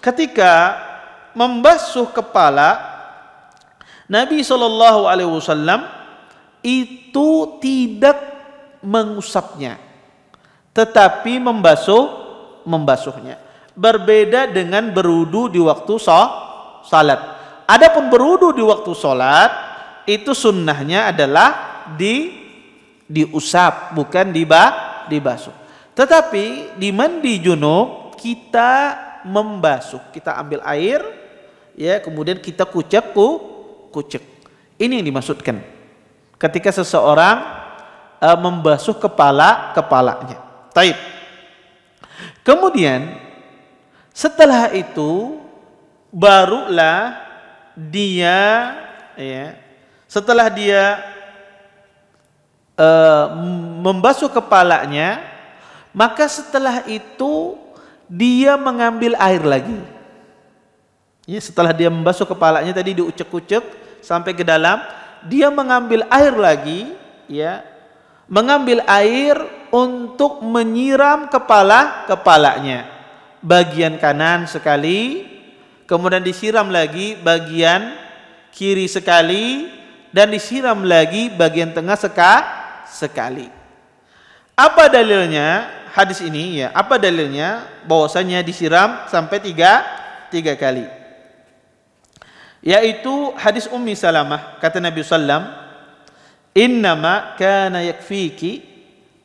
ketika membasuh kepala Nabi SAW itu tidak mengusapnya tetapi membasuh membasuhnya berbeda dengan berudu di waktu salat adapun berudu di waktu salat itu sunnahnya adalah di diusap bukan dibak, dibasuh. Tetapi di mandi junub kita membasuh, kita ambil air ya kemudian kita kucek ku kucek. Ini yang dimaksudkan. Ketika seseorang e, membasuh kepala kepalanya. Taib. Kemudian setelah itu barulah dia ya setelah dia uh, membasuh kepalanya, maka setelah itu dia mengambil air lagi. Ya, setelah dia membasuh kepalanya tadi diucek-ucek sampai ke dalam, dia mengambil air lagi, ya, mengambil air untuk menyiram kepala kepalanya, bagian kanan sekali, kemudian disiram lagi bagian kiri sekali, dan disiram lagi bagian tengah seka sekali. Apa dalilnya hadis ini? Ya, apa dalilnya bahwasanya disiram sampai tiga tiga kali? Yaitu hadis Ummi Salamah kata Nabi Sallam, Inna ma kana yakfiki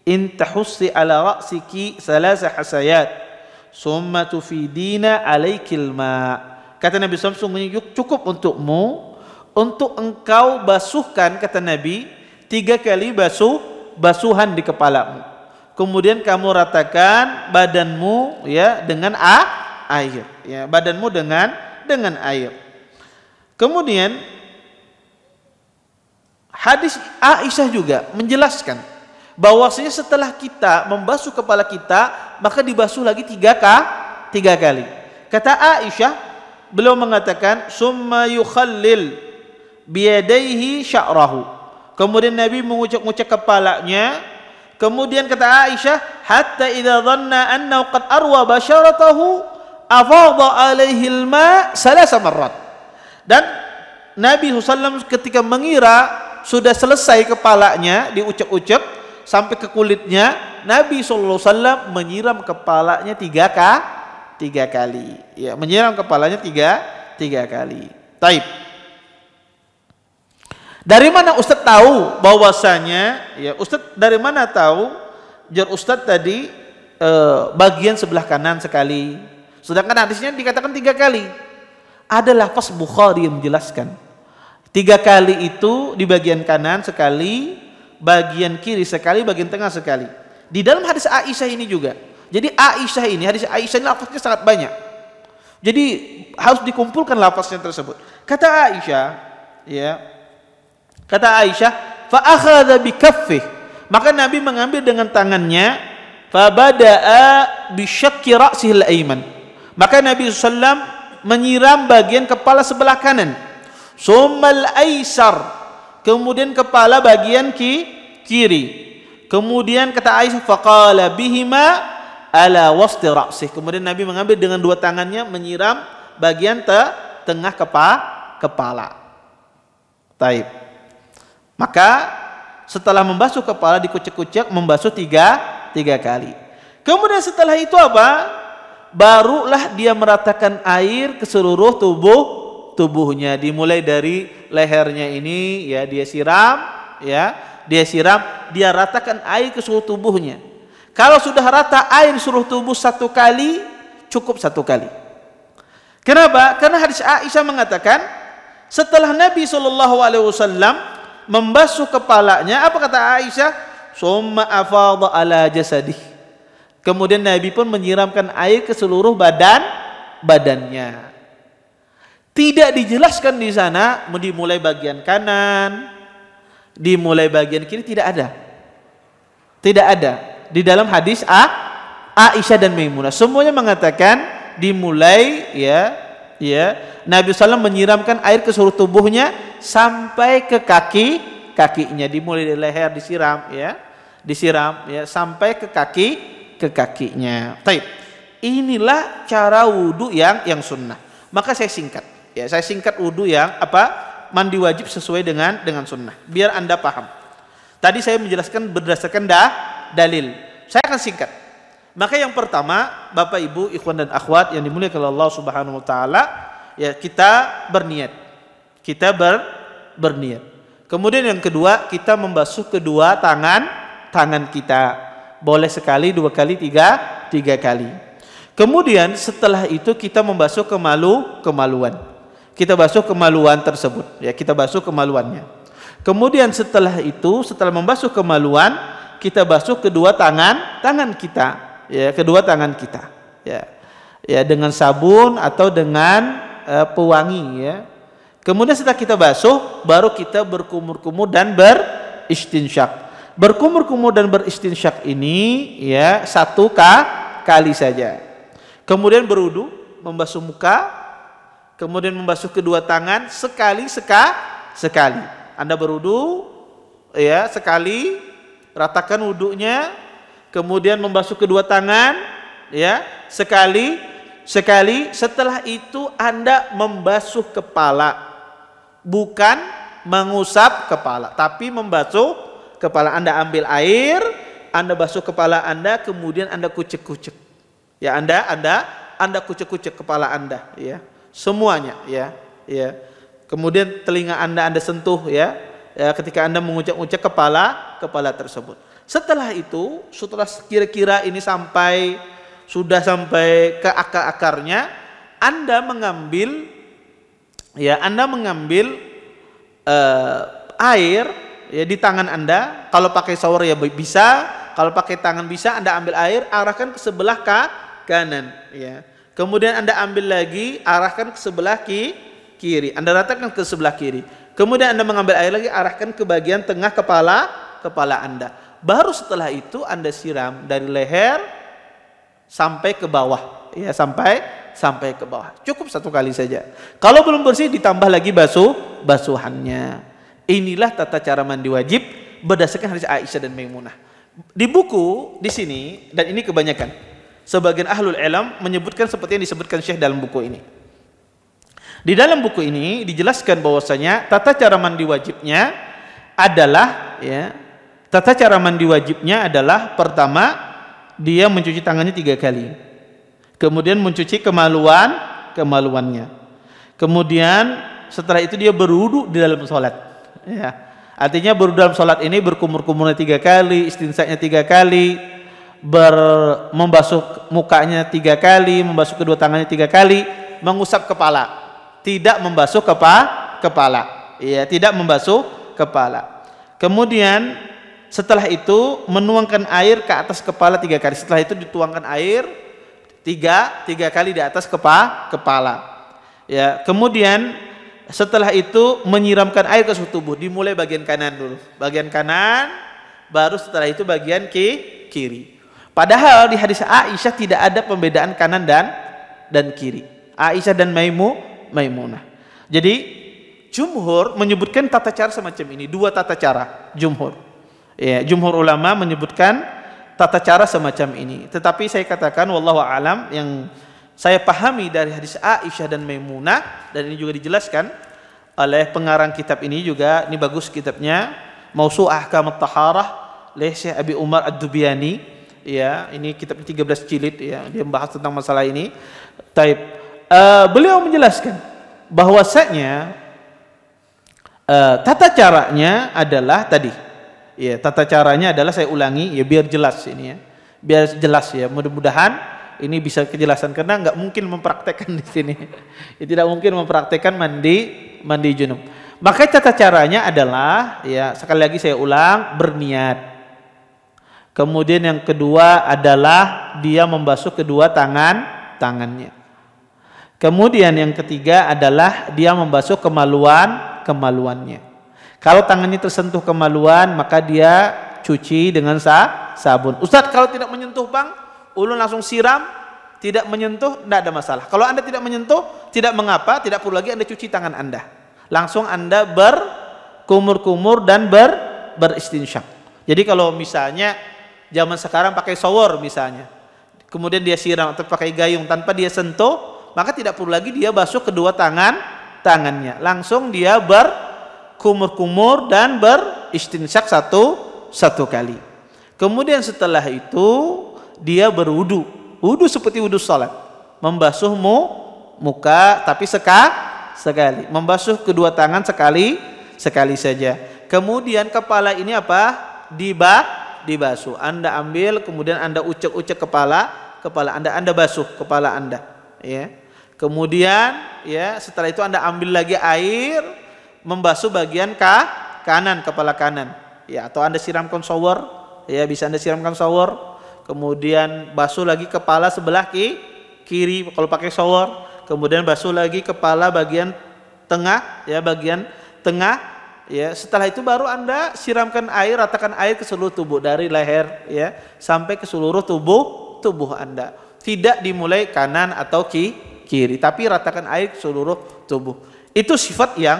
in tahussi ala ra'siki salasa hasayat summa tufidina alaikil ma kata Nabi Sallam, Sungguh cukup untukmu untuk engkau basuhkan kata Nabi tiga kali basuh basuhan di kepalamu kemudian kamu ratakan badanmu ya dengan a air ya badanmu dengan dengan air kemudian hadis Aisyah juga menjelaskan bahwasanya setelah kita membasuh kepala kita maka dibasuh lagi tiga k tiga kali kata Aisyah beliau mengatakan summa yukhallil biyadaihi sya'rahu Kemudian Nabi mengucuk-ucuk kepalanya. Kemudian kata Aisyah, hatta idza dhanna annahu qad arwa basharatahu afadha alaihi alma salasa marrat. Dan Nabi SAW ketika mengira sudah selesai kepalanya diucap-ucap sampai ke kulitnya, Nabi SAW menyiram kepalanya tiga kali tiga kali. Ya, menyiram kepalanya tiga tiga kali. Taib. Dari mana Ustadz tahu bahwasanya ya Ustadz dari mana tahu jar Ustadz tadi eh, bagian sebelah kanan sekali. Sedangkan hadisnya dikatakan tiga kali. Ada lafaz Bukhari yang menjelaskan. Tiga kali itu di bagian kanan sekali, bagian kiri sekali, bagian tengah sekali. Di dalam hadis Aisyah ini juga. Jadi Aisyah ini, hadis Aisyah ini lafaznya sangat banyak. Jadi harus dikumpulkan lafaznya tersebut. Kata Aisyah, ya, Kata Aisyah, fa akhadha bi Maka Nabi mengambil dengan tangannya, fa bada'a bi syakki ra'sihi aiman Maka Nabi sallam menyiram bagian kepala sebelah kanan. Summal aisar. Kemudian kepala bagian ki kiri. Kemudian kata Aisyah faqala bihima ala wasti ra'sih. Kemudian Nabi mengambil dengan dua tangannya menyiram bagian te tengah kepa kepala. Taib. Maka setelah membasuh kepala dikucek-kucek membasuh tiga, tiga kali. Kemudian setelah itu apa? Barulah dia meratakan air ke seluruh tubuh tubuhnya. Dimulai dari lehernya ini ya dia siram ya dia siram dia ratakan air ke seluruh tubuhnya. Kalau sudah rata air seluruh tubuh satu kali cukup satu kali. Kenapa? Karena hadis Aisyah mengatakan setelah Nabi Shallallahu Alaihi Wasallam membasuh kepalanya. Apa kata Aisyah? Summa afadha ala jasadih. Kemudian Nabi pun menyiramkan air ke seluruh badan badannya. Tidak dijelaskan di sana dimulai bagian kanan, dimulai bagian kiri tidak ada. Tidak ada. Di dalam hadis A Aisyah dan Maimunah semuanya mengatakan dimulai ya ya Nabi SAW menyiramkan air ke seluruh tubuhnya sampai ke kaki kakinya dimulai dari leher disiram ya disiram ya sampai ke kaki ke kakinya Taib. inilah cara wudhu yang yang sunnah maka saya singkat ya saya singkat wudhu yang apa mandi wajib sesuai dengan dengan sunnah biar anda paham tadi saya menjelaskan berdasarkan dah dalil saya akan singkat maka yang pertama, Bapak Ibu, ikhwan dan akhwat yang dimuliakan oleh Allah Subhanahu wa taala, ya kita berniat. Kita ber, berniat. Kemudian yang kedua, kita membasuh kedua tangan tangan kita. Boleh sekali, dua kali, tiga, tiga kali. Kemudian setelah itu kita membasuh kemalu kemaluan. Kita basuh kemaluan tersebut, ya kita basuh kemaluannya. Kemudian setelah itu, setelah membasuh kemaluan, kita basuh kedua tangan tangan kita ya kedua tangan kita ya ya dengan sabun atau dengan uh, pewangi ya kemudian setelah kita basuh baru kita berkumur-kumur dan beristinsyak berkumur-kumur dan beristinsyak ini ya satu k kali saja kemudian berudu membasuh muka kemudian membasuh kedua tangan sekali seka sekali anda berudu ya sekali ratakan wudhunya kemudian membasuh kedua tangan ya sekali sekali setelah itu Anda membasuh kepala bukan mengusap kepala tapi membasuh kepala Anda ambil air Anda basuh kepala Anda kemudian Anda kucek-kucek ya Anda Anda Anda kucek-kucek kepala Anda ya semuanya ya ya kemudian telinga Anda Anda sentuh ya ya ketika Anda mengucek-ucek kepala kepala tersebut setelah itu, setelah kira-kira ini sampai sudah sampai ke akar-akarnya, Anda mengambil ya Anda mengambil uh, air ya di tangan Anda, kalau pakai shower ya bisa, kalau pakai tangan bisa Anda ambil air arahkan ke sebelah ke kanan ya. Kemudian Anda ambil lagi arahkan ke sebelah ki kiri. Anda ratakan ke sebelah kiri. Kemudian Anda mengambil air lagi arahkan ke bagian tengah kepala kepala Anda baru setelah itu Anda siram dari leher sampai ke bawah. Ya, sampai sampai ke bawah. Cukup satu kali saja. Kalau belum bersih ditambah lagi basuh basuhannya. Inilah tata cara mandi wajib berdasarkan hadis Aisyah dan Maimunah. Di buku di sini dan ini kebanyakan sebagian ahlul ilm menyebutkan seperti yang disebutkan Syekh dalam buku ini. Di dalam buku ini dijelaskan bahwasanya tata cara mandi wajibnya adalah ya Tata cara mandi wajibnya adalah pertama dia mencuci tangannya tiga kali. Kemudian mencuci kemaluan kemaluannya. Kemudian setelah itu dia berwudu di dalam sholat. Ya. Artinya baru dalam sholat ini berkumur-kumurnya tiga kali, istinsaknya tiga kali, ber, membasuh mukanya tiga kali, membasuh kedua tangannya tiga kali, mengusap kepala, tidak membasuh kepa, kepala, ya tidak membasuh kepala. Kemudian setelah itu menuangkan air ke atas kepala tiga kali. Setelah itu dituangkan air tiga tiga kali di atas kepa, kepala. Ya, kemudian setelah itu menyiramkan air ke suhu tubuh. Dimulai bagian kanan dulu. Bagian kanan, baru setelah itu bagian ki, kiri. Padahal di hadis Aisyah tidak ada pembedaan kanan dan dan kiri. Aisyah dan Maimu, Maimunah. Jadi jumhur menyebutkan tata cara semacam ini, dua tata cara jumhur. Ya, jumhur ulama menyebutkan tata cara semacam ini. Tetapi saya katakan wallahu alam yang saya pahami dari hadis Aisyah dan Maimunah dan ini juga dijelaskan oleh pengarang kitab ini juga ini bagus kitabnya Mausu Ahkam Taharah oleh Syekh Abi Umar Ad-Dubiani ya ini kitab 13 jilid ya dia membahas tentang masalah ini taib uh, beliau menjelaskan bahwasanya uh, tata caranya adalah tadi Ya, tata caranya adalah saya ulangi ya biar jelas ini ya. Biar jelas ya. Mudah-mudahan ini bisa kejelasan karena nggak mungkin mempraktekkan di sini. Ya, tidak mungkin mempraktekkan mandi mandi junub. Maka tata caranya adalah ya sekali lagi saya ulang berniat. Kemudian yang kedua adalah dia membasuh kedua tangan tangannya. Kemudian yang ketiga adalah dia membasuh kemaluan kemaluannya. Kalau tangannya tersentuh kemaluan, maka dia cuci dengan sabun. Ustadz, kalau tidak menyentuh bang, ulun langsung siram, tidak menyentuh, tidak ada masalah. Kalau anda tidak menyentuh, tidak mengapa, tidak perlu lagi anda cuci tangan anda. Langsung anda berkumur-kumur dan ber beristinsyak. Jadi kalau misalnya zaman sekarang pakai shower misalnya, kemudian dia siram atau pakai gayung tanpa dia sentuh, maka tidak perlu lagi dia basuh kedua tangan tangannya. Langsung dia ber kumur-kumur dan beristinsak satu satu kali. Kemudian setelah itu dia berwudu. Wudu seperti wudu salat. Membasuh mu, muka tapi seka sekali. Membasuh kedua tangan sekali sekali saja. Kemudian kepala ini apa? Diba dibasuh. Anda ambil kemudian Anda ucek-ucek kepala, kepala Anda Anda basuh kepala Anda, ya. Kemudian ya setelah itu Anda ambil lagi air membasuh bagian ka, kanan kepala kanan. Ya, atau Anda siramkan shower, ya bisa Anda siramkan shower. Kemudian basuh lagi kepala sebelah ki, kiri kalau pakai shower. Kemudian basuh lagi kepala bagian tengah, ya bagian tengah. Ya, setelah itu baru Anda siramkan air, ratakan air ke seluruh tubuh dari leher ya sampai ke seluruh tubuh tubuh Anda. Tidak dimulai kanan atau ki, kiri, tapi ratakan air ke seluruh tubuh. Itu sifat yang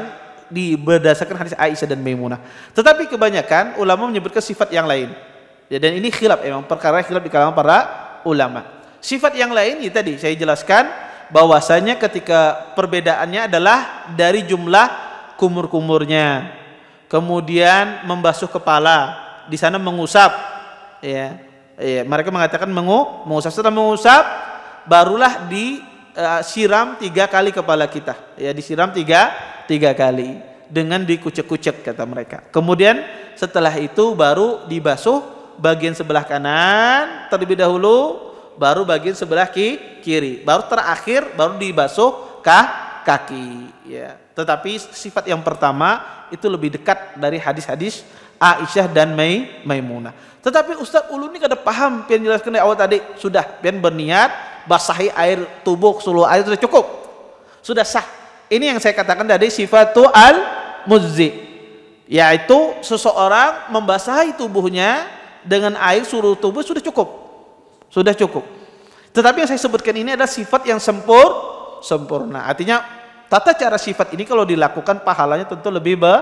di berdasarkan hadis Aisyah dan Maimunah. Tetapi kebanyakan ulama menyebutkan sifat yang lain. Ya, dan ini khilaf emang perkara khilaf di kalangan para ulama. Sifat yang lain ya tadi saya jelaskan bahwasanya ketika perbedaannya adalah dari jumlah kumur-kumurnya. Kemudian membasuh kepala, di sana mengusap ya. ya mereka mengatakan mengu, mengusap setelah mengusap barulah disiram eh, uh, tiga kali kepala kita. Ya disiram tiga tiga kali dengan dikucek-kucek kata mereka. Kemudian setelah itu baru dibasuh bagian sebelah kanan terlebih dahulu, baru bagian sebelah kiri, baru terakhir baru dibasuh kah kaki. Ya. Tetapi sifat yang pertama itu lebih dekat dari hadis-hadis Aisyah dan Mai Maimunah. Tetapi Ustadz Ulu ini kada paham pian jelaskan dari awal tadi sudah pian berniat basahi air tubuh seluruh air sudah cukup. Sudah sah ini yang saya katakan dari sifat al muzzi yaitu seseorang membasahi tubuhnya dengan air suruh tubuh sudah cukup. Sudah cukup. Tetapi yang saya sebutkan ini adalah sifat yang sempur sempurna. Artinya tata cara sifat ini kalau dilakukan pahalanya tentu lebih be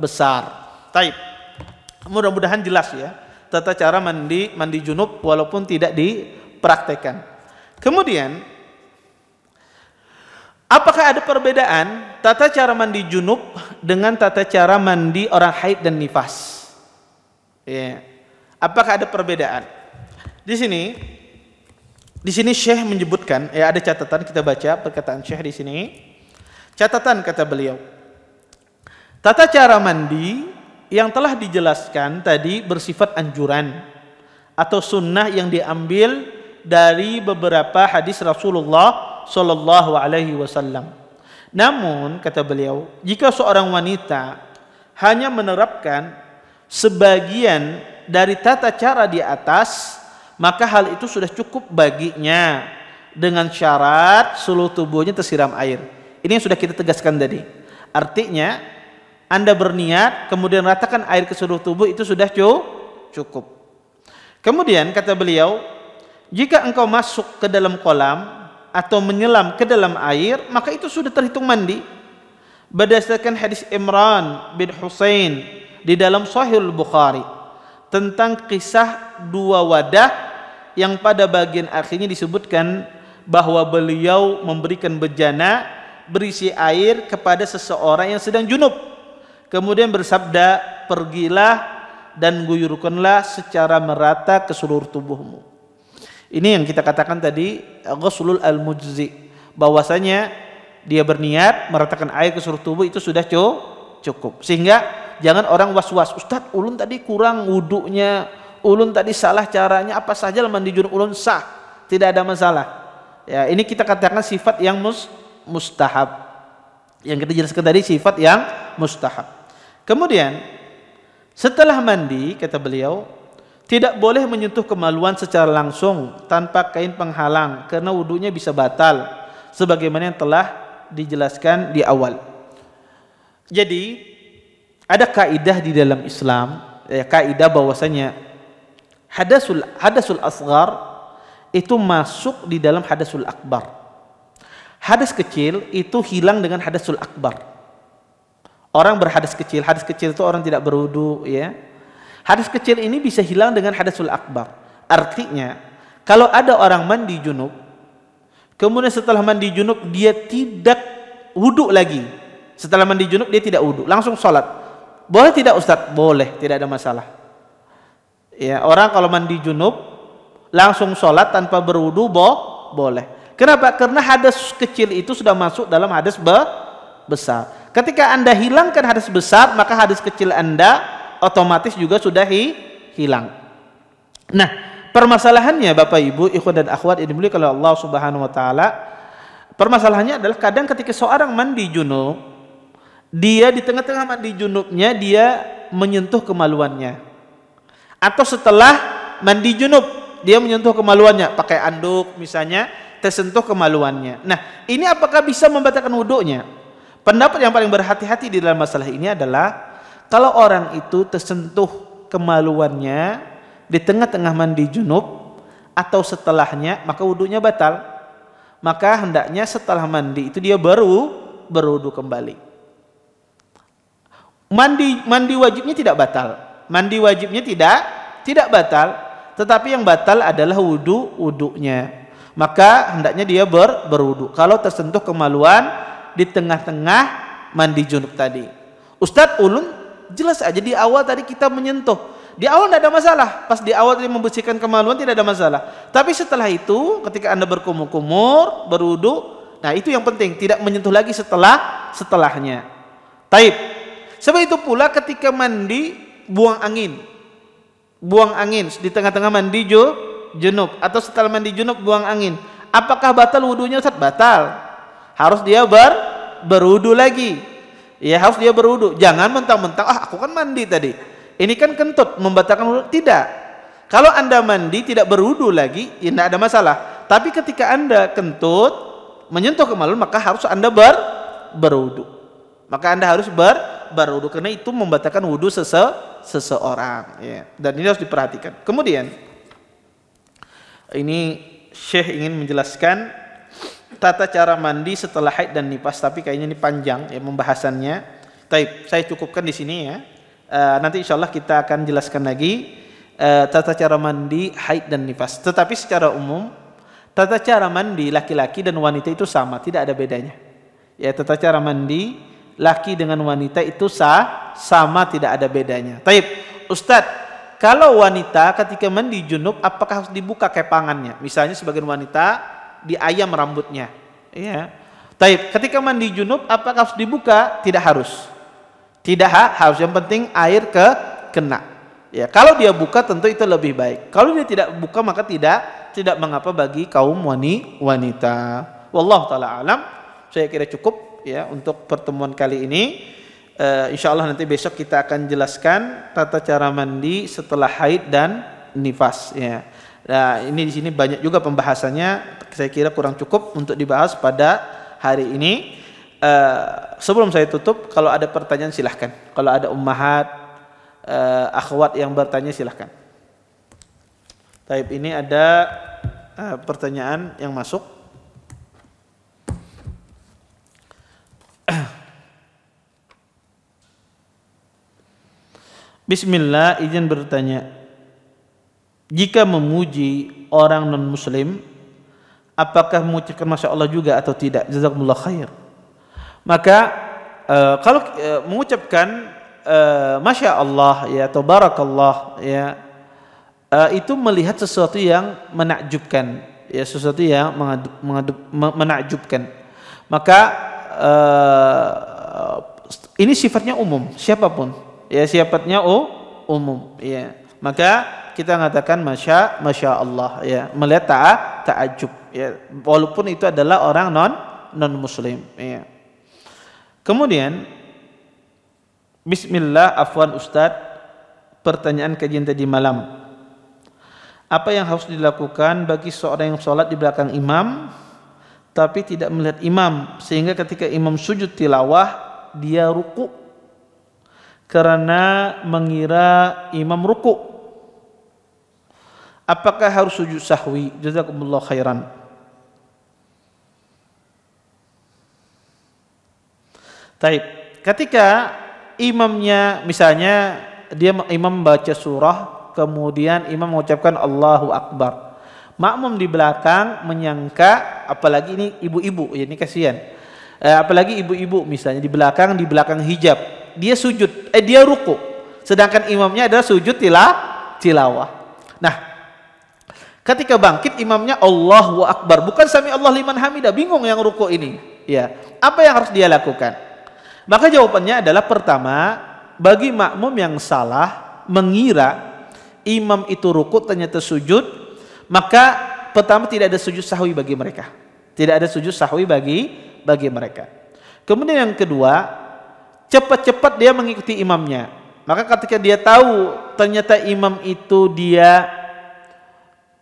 besar. Taib. Mudah-mudahan jelas ya. Tata cara mandi mandi junub walaupun tidak dipraktekkan. Kemudian Apakah ada perbedaan tata cara mandi junub dengan tata cara mandi orang haid dan nifas? Ya. Apakah ada perbedaan? Di sini di sini Syekh menyebutkan ya ada catatan kita baca perkataan Syekh di sini. Catatan kata beliau. Tata cara mandi yang telah dijelaskan tadi bersifat anjuran atau sunnah yang diambil dari beberapa hadis Rasulullah Sallallahu Alaihi Wasallam. Namun kata beliau, jika seorang wanita hanya menerapkan sebagian dari tata cara di atas, maka hal itu sudah cukup baginya dengan syarat seluruh tubuhnya tersiram air. Ini yang sudah kita tegaskan tadi. Artinya, Anda berniat kemudian ratakan air ke seluruh tubuh itu sudah cukup. Kemudian kata beliau, jika engkau masuk ke dalam kolam atau menyelam ke dalam air maka itu sudah terhitung mandi berdasarkan hadis Imran bin Hussein di dalam Sahih Bukhari tentang kisah dua wadah yang pada bagian akhirnya disebutkan bahwa beliau memberikan bejana berisi air kepada seseorang yang sedang junub kemudian bersabda pergilah dan guyurkanlah secara merata ke seluruh tubuhmu ini yang kita katakan tadi ghuslul al-mujzi bahwasanya dia berniat meratakan air ke seluruh tubuh itu sudah cukup. Sehingga jangan orang was-was, Ustaz ulun tadi kurang wuduknya, ulun tadi salah caranya, apa saja mandi junub ulun sah, tidak ada masalah. Ya, ini kita katakan sifat yang mus mustahab. Yang kita jelaskan tadi sifat yang mustahab. Kemudian setelah mandi kata beliau tidak boleh menyentuh kemaluan secara langsung tanpa kain penghalang karena wudhunya bisa batal sebagaimana yang telah dijelaskan di awal. Jadi ada kaidah di dalam Islam, ya, kaidah bahwasanya hadasul hadasul asgar itu masuk di dalam hadasul akbar. Hadas kecil itu hilang dengan hadasul akbar. Orang berhadas kecil, hadas kecil itu orang tidak berwudu ya Hadas kecil ini bisa hilang dengan hadasul akbar. Artinya, kalau ada orang mandi junub, kemudian setelah mandi junub dia tidak wudhu lagi. Setelah mandi junub dia tidak wudhu, langsung sholat. Boleh tidak Ustadz? Boleh, tidak ada masalah. Ya, orang kalau mandi junub langsung sholat tanpa berwudhu, boh, boleh. Kenapa? Karena hadas kecil itu sudah masuk dalam hadas be besar. Ketika Anda hilangkan hadas besar, maka hadas kecil Anda otomatis juga sudah hi, hilang. Nah, permasalahannya Bapak Ibu, ikhwan dan akhwat ini mulia kalau Allah Subhanahu wa taala, permasalahannya adalah kadang ketika seorang mandi junub, dia di tengah-tengah mandi junubnya dia menyentuh kemaluannya. Atau setelah mandi junub, dia menyentuh kemaluannya pakai anduk misalnya tersentuh kemaluannya. Nah, ini apakah bisa membatalkan wudhunya? Pendapat yang paling berhati-hati di dalam masalah ini adalah kalau orang itu tersentuh kemaluannya di tengah-tengah mandi junub atau setelahnya, maka wudhunya batal. Maka hendaknya setelah mandi itu dia baru berwudhu kembali. Mandi mandi wajibnya tidak batal. Mandi wajibnya tidak tidak batal, tetapi yang batal adalah wudhu wudhunya. Maka hendaknya dia ber, berwudhu. Kalau tersentuh kemaluan di tengah-tengah mandi junub tadi. Ustadz ulun Jelas aja di awal tadi kita menyentuh. Di awal tidak ada masalah. Pas di awal tadi membersihkan kemaluan tidak ada masalah. Tapi setelah itu ketika Anda berkumur-kumur, berudu, nah itu yang penting, tidak menyentuh lagi setelah setelahnya. Taib. Sebab itu pula ketika mandi buang angin. Buang angin di tengah-tengah mandi jo, junub atau setelah mandi junub buang angin. Apakah batal wudhunya Ustaz? Batal. Harus dia ber berudu lagi Ya harus dia berwudu. Jangan mentang-mentang ah aku kan mandi tadi. Ini kan kentut membatalkan wudu. Tidak. Kalau Anda mandi tidak berwudu lagi, ya tidak ada masalah. Tapi ketika Anda kentut menyentuh kemaluan maka harus Anda ber berwudu. Maka Anda harus ber berwudu karena itu membatalkan wudu sese seseorang ya. Dan ini harus diperhatikan. Kemudian ini Syekh ingin menjelaskan tata cara mandi setelah haid dan nifas tapi kayaknya ini panjang ya pembahasannya. Taib, saya cukupkan di sini ya. E, nanti insya Allah kita akan jelaskan lagi e, tata cara mandi haid dan nifas. Tetapi secara umum tata cara mandi laki-laki dan wanita itu sama, tidak ada bedanya. Ya tata cara mandi laki dengan wanita itu sah, sama tidak ada bedanya. Taib, Ustadz kalau wanita ketika mandi junub apakah harus dibuka kepangannya? Misalnya sebagian wanita di ayam rambutnya. ya. Taib, ketika mandi junub apakah harus dibuka? Tidak harus. Tidak ha, harus yang penting air ke kena. Ya, kalau dia buka tentu itu lebih baik. Kalau dia tidak buka maka tidak tidak mengapa bagi kaum wanita. Wallahu taala alam. Saya kira cukup ya untuk pertemuan kali ini. Uh, eh, insya Allah nanti besok kita akan jelaskan tata cara mandi setelah haid dan nifas ya. Nah, ini di sini banyak juga pembahasannya. Saya kira kurang cukup untuk dibahas pada hari ini. Uh, sebelum saya tutup, kalau ada pertanyaan silahkan. Kalau ada ummahat, uh, akhwat yang bertanya silahkan. Taib ini ada uh, pertanyaan yang masuk. (clears throat) Bismillah, izin bertanya. Jika memuji orang non-muslim, apakah mengucapkan Masya Allah juga atau tidak? Jazakumullah khair. Maka e, kalau e, mengucapkan e, Masya Allah ya, atau Barakallah ya, e, itu melihat sesuatu yang menakjubkan. Ya, sesuatu yang mengadub, mengadub, menakjubkan. Maka e, ini sifatnya umum, siapapun. Ya, sifatnya oh, umum. Ya. Maka kita mengatakan masya masya Allah ya melihat ta taajub ya walaupun itu adalah orang non non muslim ya kemudian Bismillah afwan Ustadz pertanyaan kajian tadi malam apa yang harus dilakukan bagi seorang yang sholat di belakang imam tapi tidak melihat imam sehingga ketika imam sujud tilawah dia ruku karena mengira imam ruku Apakah harus sujud sahwi? Jazakumullah khairan. Taib. Ketika imamnya misalnya dia imam baca surah kemudian imam mengucapkan Allahu Akbar. Makmum di belakang menyangka apalagi ini ibu-ibu ya ini kasihan. Eh, apalagi ibu-ibu misalnya di belakang di belakang hijab dia sujud eh dia ruku sedangkan imamnya adalah sujud tilawah. Nah, Ketika bangkit imamnya Allahu Akbar, bukan sami Allah liman hamidah, bingung yang ruko ini. Ya, apa yang harus dia lakukan? Maka jawabannya adalah pertama, bagi makmum yang salah mengira imam itu ruko ternyata sujud, maka pertama tidak ada sujud sahwi bagi mereka. Tidak ada sujud sahwi bagi bagi mereka. Kemudian yang kedua, cepat-cepat dia mengikuti imamnya. Maka ketika dia tahu ternyata imam itu dia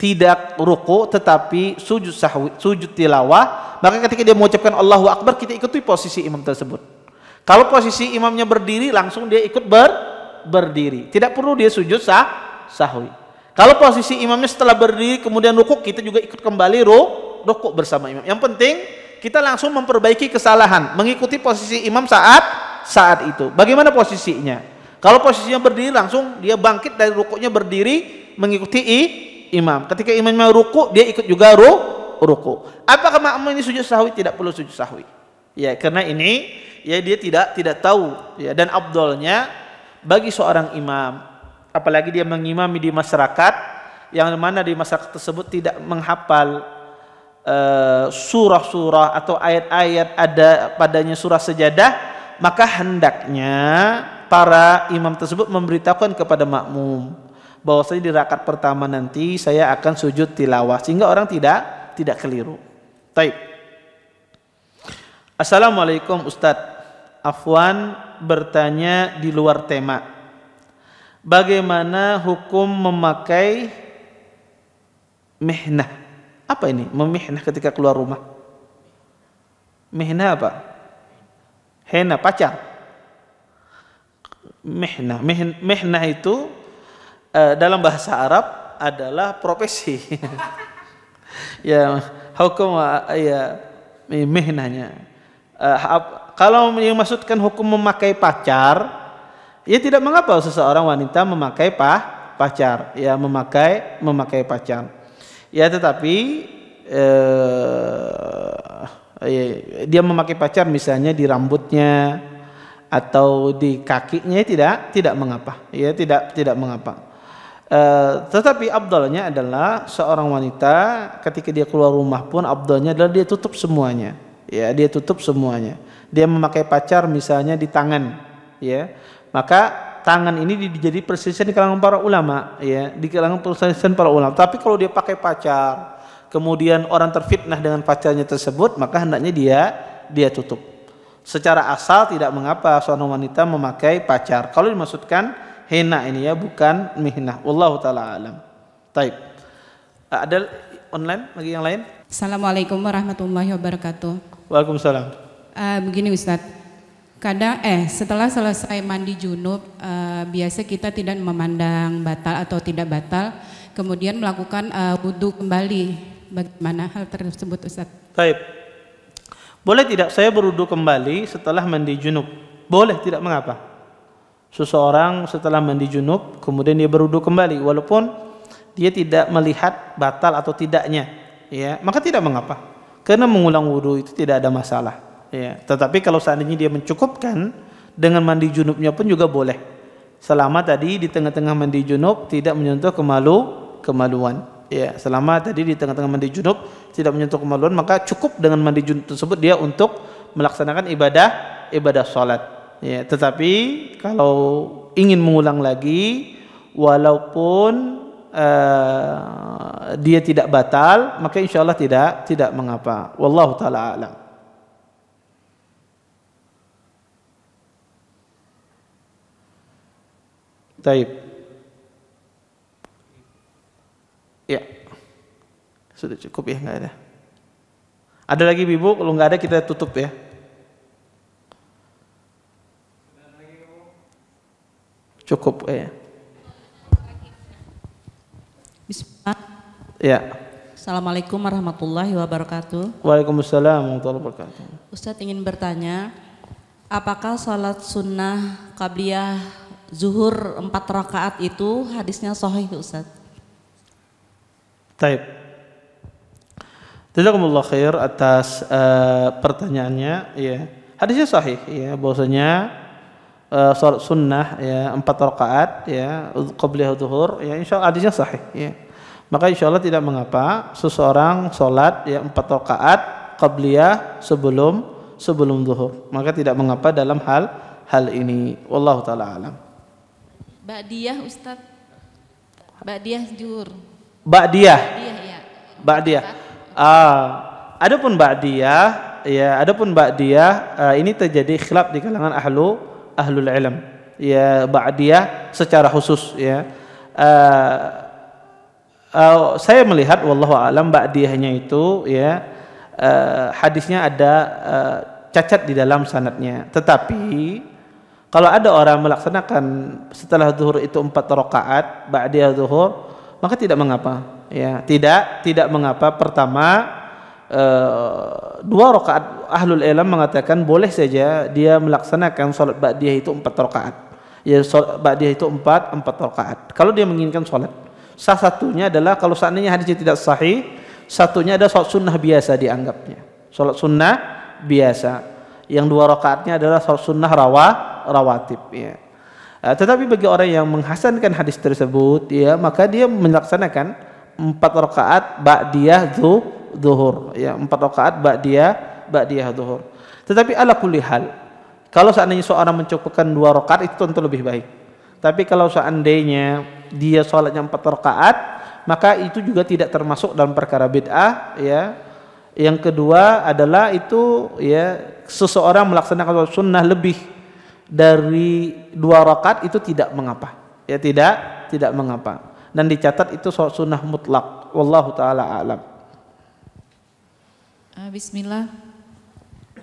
tidak ruku tetapi sujud sahwi, sujud tilawah, maka ketika dia mengucapkan Allahu Akbar kita ikuti posisi imam tersebut. Kalau posisi imamnya berdiri langsung dia ikut ber berdiri. Tidak perlu dia sujud sah sahwi. Kalau posisi imamnya setelah berdiri kemudian ruku kita juga ikut kembali ruk, ruku bersama imam. Yang penting kita langsung memperbaiki kesalahan mengikuti posisi imam saat saat itu. Bagaimana posisinya? Kalau posisinya berdiri langsung dia bangkit dari rukuknya berdiri mengikuti i, imam. Ketika imamnya ruku, dia ikut juga ru, ruku. Apakah makmum ini sujud sahwi? Tidak perlu sujud sahwi. Ya, karena ini ya dia tidak tidak tahu ya dan abdolnya bagi seorang imam apalagi dia mengimami di masyarakat yang mana di masyarakat tersebut tidak menghafal eh, surah-surah atau ayat-ayat ada padanya surah sejadah maka hendaknya para imam tersebut memberitahukan kepada makmum bahwasanya di rakaat pertama nanti saya akan sujud tilawah sehingga orang tidak tidak keliru. Taib. Assalamualaikum Ustaz. Afwan bertanya di luar tema. Bagaimana hukum memakai mihnah? Apa ini? Memihnah ketika keluar rumah. Mihnah apa? Hena pacar. Mihnah. Mihnah itu Eh, dalam bahasa Arab adalah profesi. (laughs) ya, hukum eh, ya mihnanya. Uh, kalau yang maksudkan hukum memakai pacar, ya tidak mengapa seseorang wanita memakai pah, pacar, ya memakai memakai pacar. Ya tetapi eh, ya, dia memakai pacar misalnya di rambutnya atau di kakinya tidak tidak mengapa, ya tidak tidak mengapa. Eh, tetapi abdolnya adalah seorang wanita ketika dia keluar rumah pun abdolnya adalah dia tutup semuanya. Ya, dia tutup semuanya. Dia memakai pacar misalnya di tangan, ya. Maka tangan ini dijadi persisian di kalangan para ulama, ya, di kalangan persisian para ulama. Tapi kalau dia pakai pacar, kemudian orang terfitnah dengan pacarnya tersebut, maka hendaknya dia dia tutup. Secara asal tidak mengapa seorang wanita memakai pacar. Kalau dimaksudkan hena ini ya, bukan mihnah. Wallahu taala alam. Taib. Ada online lagi yang lain? Assalamualaikum warahmatullahi wabarakatuh. Waalaikumsalam. Uh, begini Ustadz, kadang eh setelah selesai mandi junub uh, biasa kita tidak memandang batal atau tidak batal kemudian melakukan uh, eh, wudhu kembali bagaimana hal tersebut ustadz? Taib. Boleh tidak saya berwudhu kembali setelah mandi junub? Boleh tidak mengapa? seseorang setelah mandi junub kemudian dia berudu kembali walaupun dia tidak melihat batal atau tidaknya ya maka tidak mengapa karena mengulang wudhu itu tidak ada masalah ya tetapi kalau seandainya dia mencukupkan dengan mandi junubnya pun juga boleh selama tadi di tengah-tengah mandi junub tidak menyentuh kemalu kemaluan ya selama tadi di tengah-tengah mandi junub tidak menyentuh kemaluan maka cukup dengan mandi junub tersebut dia untuk melaksanakan ibadah ibadah sholat. Ya, tetapi kalau ingin mengulang lagi walaupun uh, dia tidak batal, maka insya Allah tidak tidak mengapa. Wallahu taala alam. Taib. Ya. Sudah cukup ya, nggak ada. Ada lagi bibu, Kalau nggak ada kita tutup ya. Cukup eh. Bismillah. Ya. Assalamualaikum warahmatullahi wabarakatuh. Waalaikumsalam warahmatullahi wabarakatuh. Ustadz ingin bertanya, apakah sholat sunnah qabliyah zuhur empat rakaat itu hadisnya sahih Ustadz? Taib. Jazakumullah khair atas uh, pertanyaannya. Ya. Hadisnya sahih ya, bahwasanya Eh, salat sunnah ya empat rakaat ya qabliyah zuhur ya insya Allah hadisnya sahih ya. Maka insya Allah tidak mengapa seseorang salat ya empat rakaat qabliyah sebelum sebelum zuhur. Maka tidak mengapa dalam hal hal ini. Wallahu taala alam. Ba'diyah Ustaz. Ba'diyah zuhur. Ba'diyah. Ba'diyah ya. Ba'diyah. Ah, adapun ba'diyah ya, adapun ba'diyah uh, ini terjadi khilaf di kalangan ahlu ahlul ilm ya ba'diyah secara khusus ya uh, uh, saya melihat wallahu alam ba'diyahnya itu ya uh, hadisnya ada uh, cacat di dalam sanatnya tetapi kalau ada orang melaksanakan setelah zuhur itu empat rakaat ba'diyah zuhur maka tidak mengapa ya tidak tidak mengapa pertama Eh, dua rakaat ahlul ilm mengatakan boleh saja dia melaksanakan sholat ba'diyah itu empat rakaat. Ya sholat ba'diyah itu empat empat rakaat. Kalau dia menginginkan sholat, salah satunya adalah kalau seandainya hadisnya tidak sahih, satunya ada sholat sunnah biasa dianggapnya. Sholat sunnah biasa. Yang dua rakaatnya adalah sholat sunnah rawah rawatib. Ya. Eh, tetapi bagi orang yang menghasankan hadis tersebut, ya maka dia melaksanakan empat rakaat ba'diyah tu zuhur ya empat rakaat bak dia zuhur tetapi ala kulli hal kalau seandainya seorang mencukupkan dua rakaat itu tentu lebih baik tapi kalau seandainya dia sholatnya empat rakaat maka itu juga tidak termasuk dalam perkara bid'ah ya yang kedua adalah itu ya seseorang melaksanakan sunnah lebih dari dua rakaat itu tidak mengapa ya tidak tidak mengapa dan dicatat itu sholat sunnah mutlak wallahu taala alam Uh, Bismillah.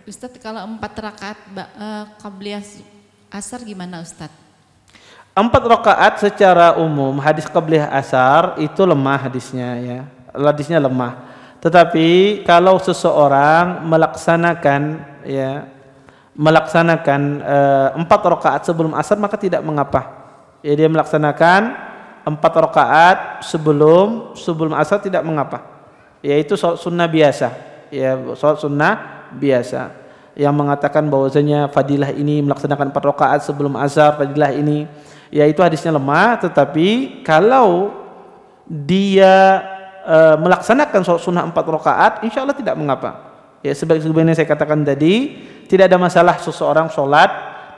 Ustadz kalau empat rakaat uh, asar gimana Ustadz? Empat rakaat secara umum hadis qabliyah asar itu lemah hadisnya ya. Hadisnya lemah. Tetapi kalau seseorang melaksanakan ya melaksanakan eh, empat rakaat sebelum asar maka tidak mengapa. Ya dia melaksanakan empat rakaat sebelum sebelum asar tidak mengapa. Yaitu sunnah biasa ya sholat sunnah biasa yang mengatakan bahwasanya fadilah ini melaksanakan empat rakaat sebelum azhar fadilah ini yaitu hadisnya lemah tetapi kalau dia e, melaksanakan sholat sunnah empat rakaat insya Allah tidak mengapa ya sebagaimana saya katakan tadi tidak ada masalah seseorang sholat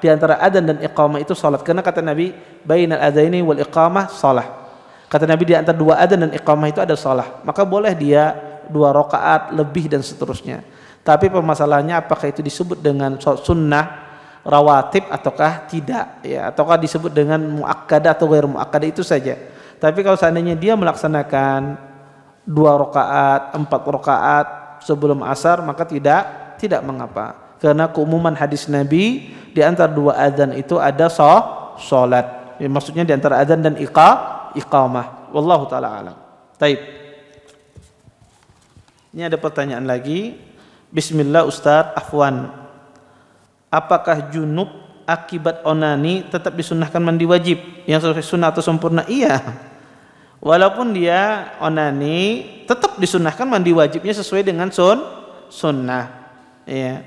di antara adzan dan iqamah itu sholat karena kata Nabi bainal adzaini wal iqamah sholat kata Nabi di antara dua adzan dan iqamah itu ada sholat maka boleh dia dua rakaat lebih dan seterusnya. Tapi permasalahannya apakah itu disebut dengan sunnah rawatib ataukah tidak ya ataukah disebut dengan muakkada atau ghair muakkada itu saja. Tapi kalau seandainya dia melaksanakan dua rakaat, empat rakaat sebelum asar maka tidak tidak mengapa. Karena keumuman hadis Nabi di antara dua azan itu ada sah salat. Ya, maksudnya di antara azan dan iqa, iqamah. Wallahu taala alam. Baik. Ini ada pertanyaan lagi. Bismillah Ustaz, afwan. Apakah junub akibat onani tetap disunahkan mandi wajib? Yang sesuai sunnah atau sempurna? Iya. Walaupun dia onani, tetap disunahkan mandi wajibnya sesuai dengan sun sunnah. Iya.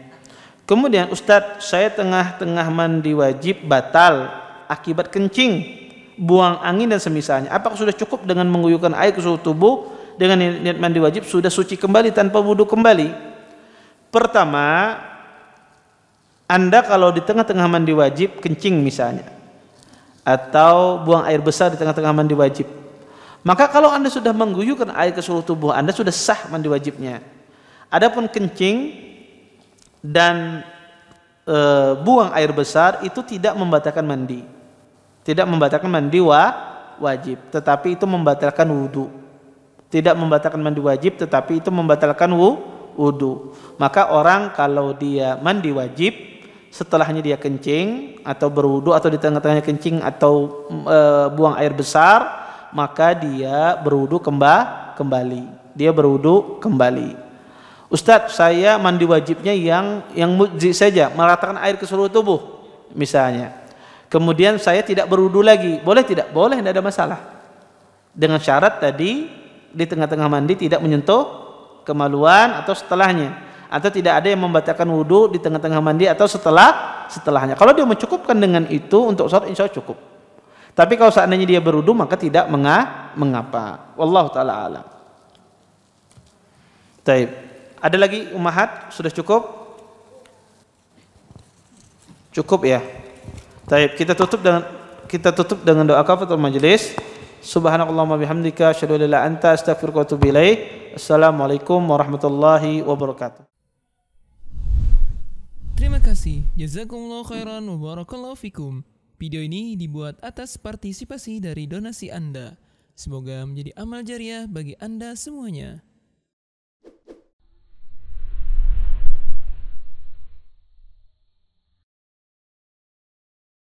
Kemudian Ustadz, saya tengah-tengah mandi wajib batal akibat kencing, buang angin dan semisalnya. Apakah sudah cukup dengan mengguyurkan air ke suhu tubuh dengan niat mandi wajib sudah suci kembali tanpa wudhu kembali. Pertama, Anda kalau di tengah-tengah mandi wajib kencing misalnya atau buang air besar di tengah-tengah mandi wajib. Maka kalau Anda sudah mengguyurkan air ke seluruh tubuh Anda sudah sah mandi wajibnya. Adapun kencing dan e, buang air besar itu tidak membatalkan mandi. Tidak membatalkan mandi wa, wajib, tetapi itu membatalkan wudhu tidak membatalkan mandi wajib tetapi itu membatalkan wudhu. maka orang kalau dia mandi wajib setelahnya dia kencing atau berwudhu atau di tengah-tengahnya kencing atau e, buang air besar maka dia berwudhu kembali dia berwudhu kembali Ustadz saya mandi wajibnya yang yang mujiz saja meratakan air ke seluruh tubuh misalnya kemudian saya tidak berwudhu lagi boleh tidak boleh tidak ada masalah dengan syarat tadi di tengah-tengah mandi tidak menyentuh kemaluan atau setelahnya atau tidak ada yang membatalkan wudhu di tengah-tengah mandi atau setelah setelahnya kalau dia mencukupkan dengan itu untuk sholat insya Allah cukup tapi kalau seandainya dia berwudhu maka tidak menga mengapa Wallahu ta'ala alam Taib. ada lagi umahat sudah cukup cukup ya Taib. kita tutup dengan kita tutup dengan doa kafatul majelis Subhanakallahumma bihamdika asyhadu an la anta astaghfiruka wa atubu ilaik. Assalamualaikum warahmatullahi wabarakatuh. Terima kasih. Jazakumullah khairan wa barakallahu fikum. Video ini dibuat atas partisipasi dari donasi Anda. Semoga menjadi amal jariah bagi Anda semuanya.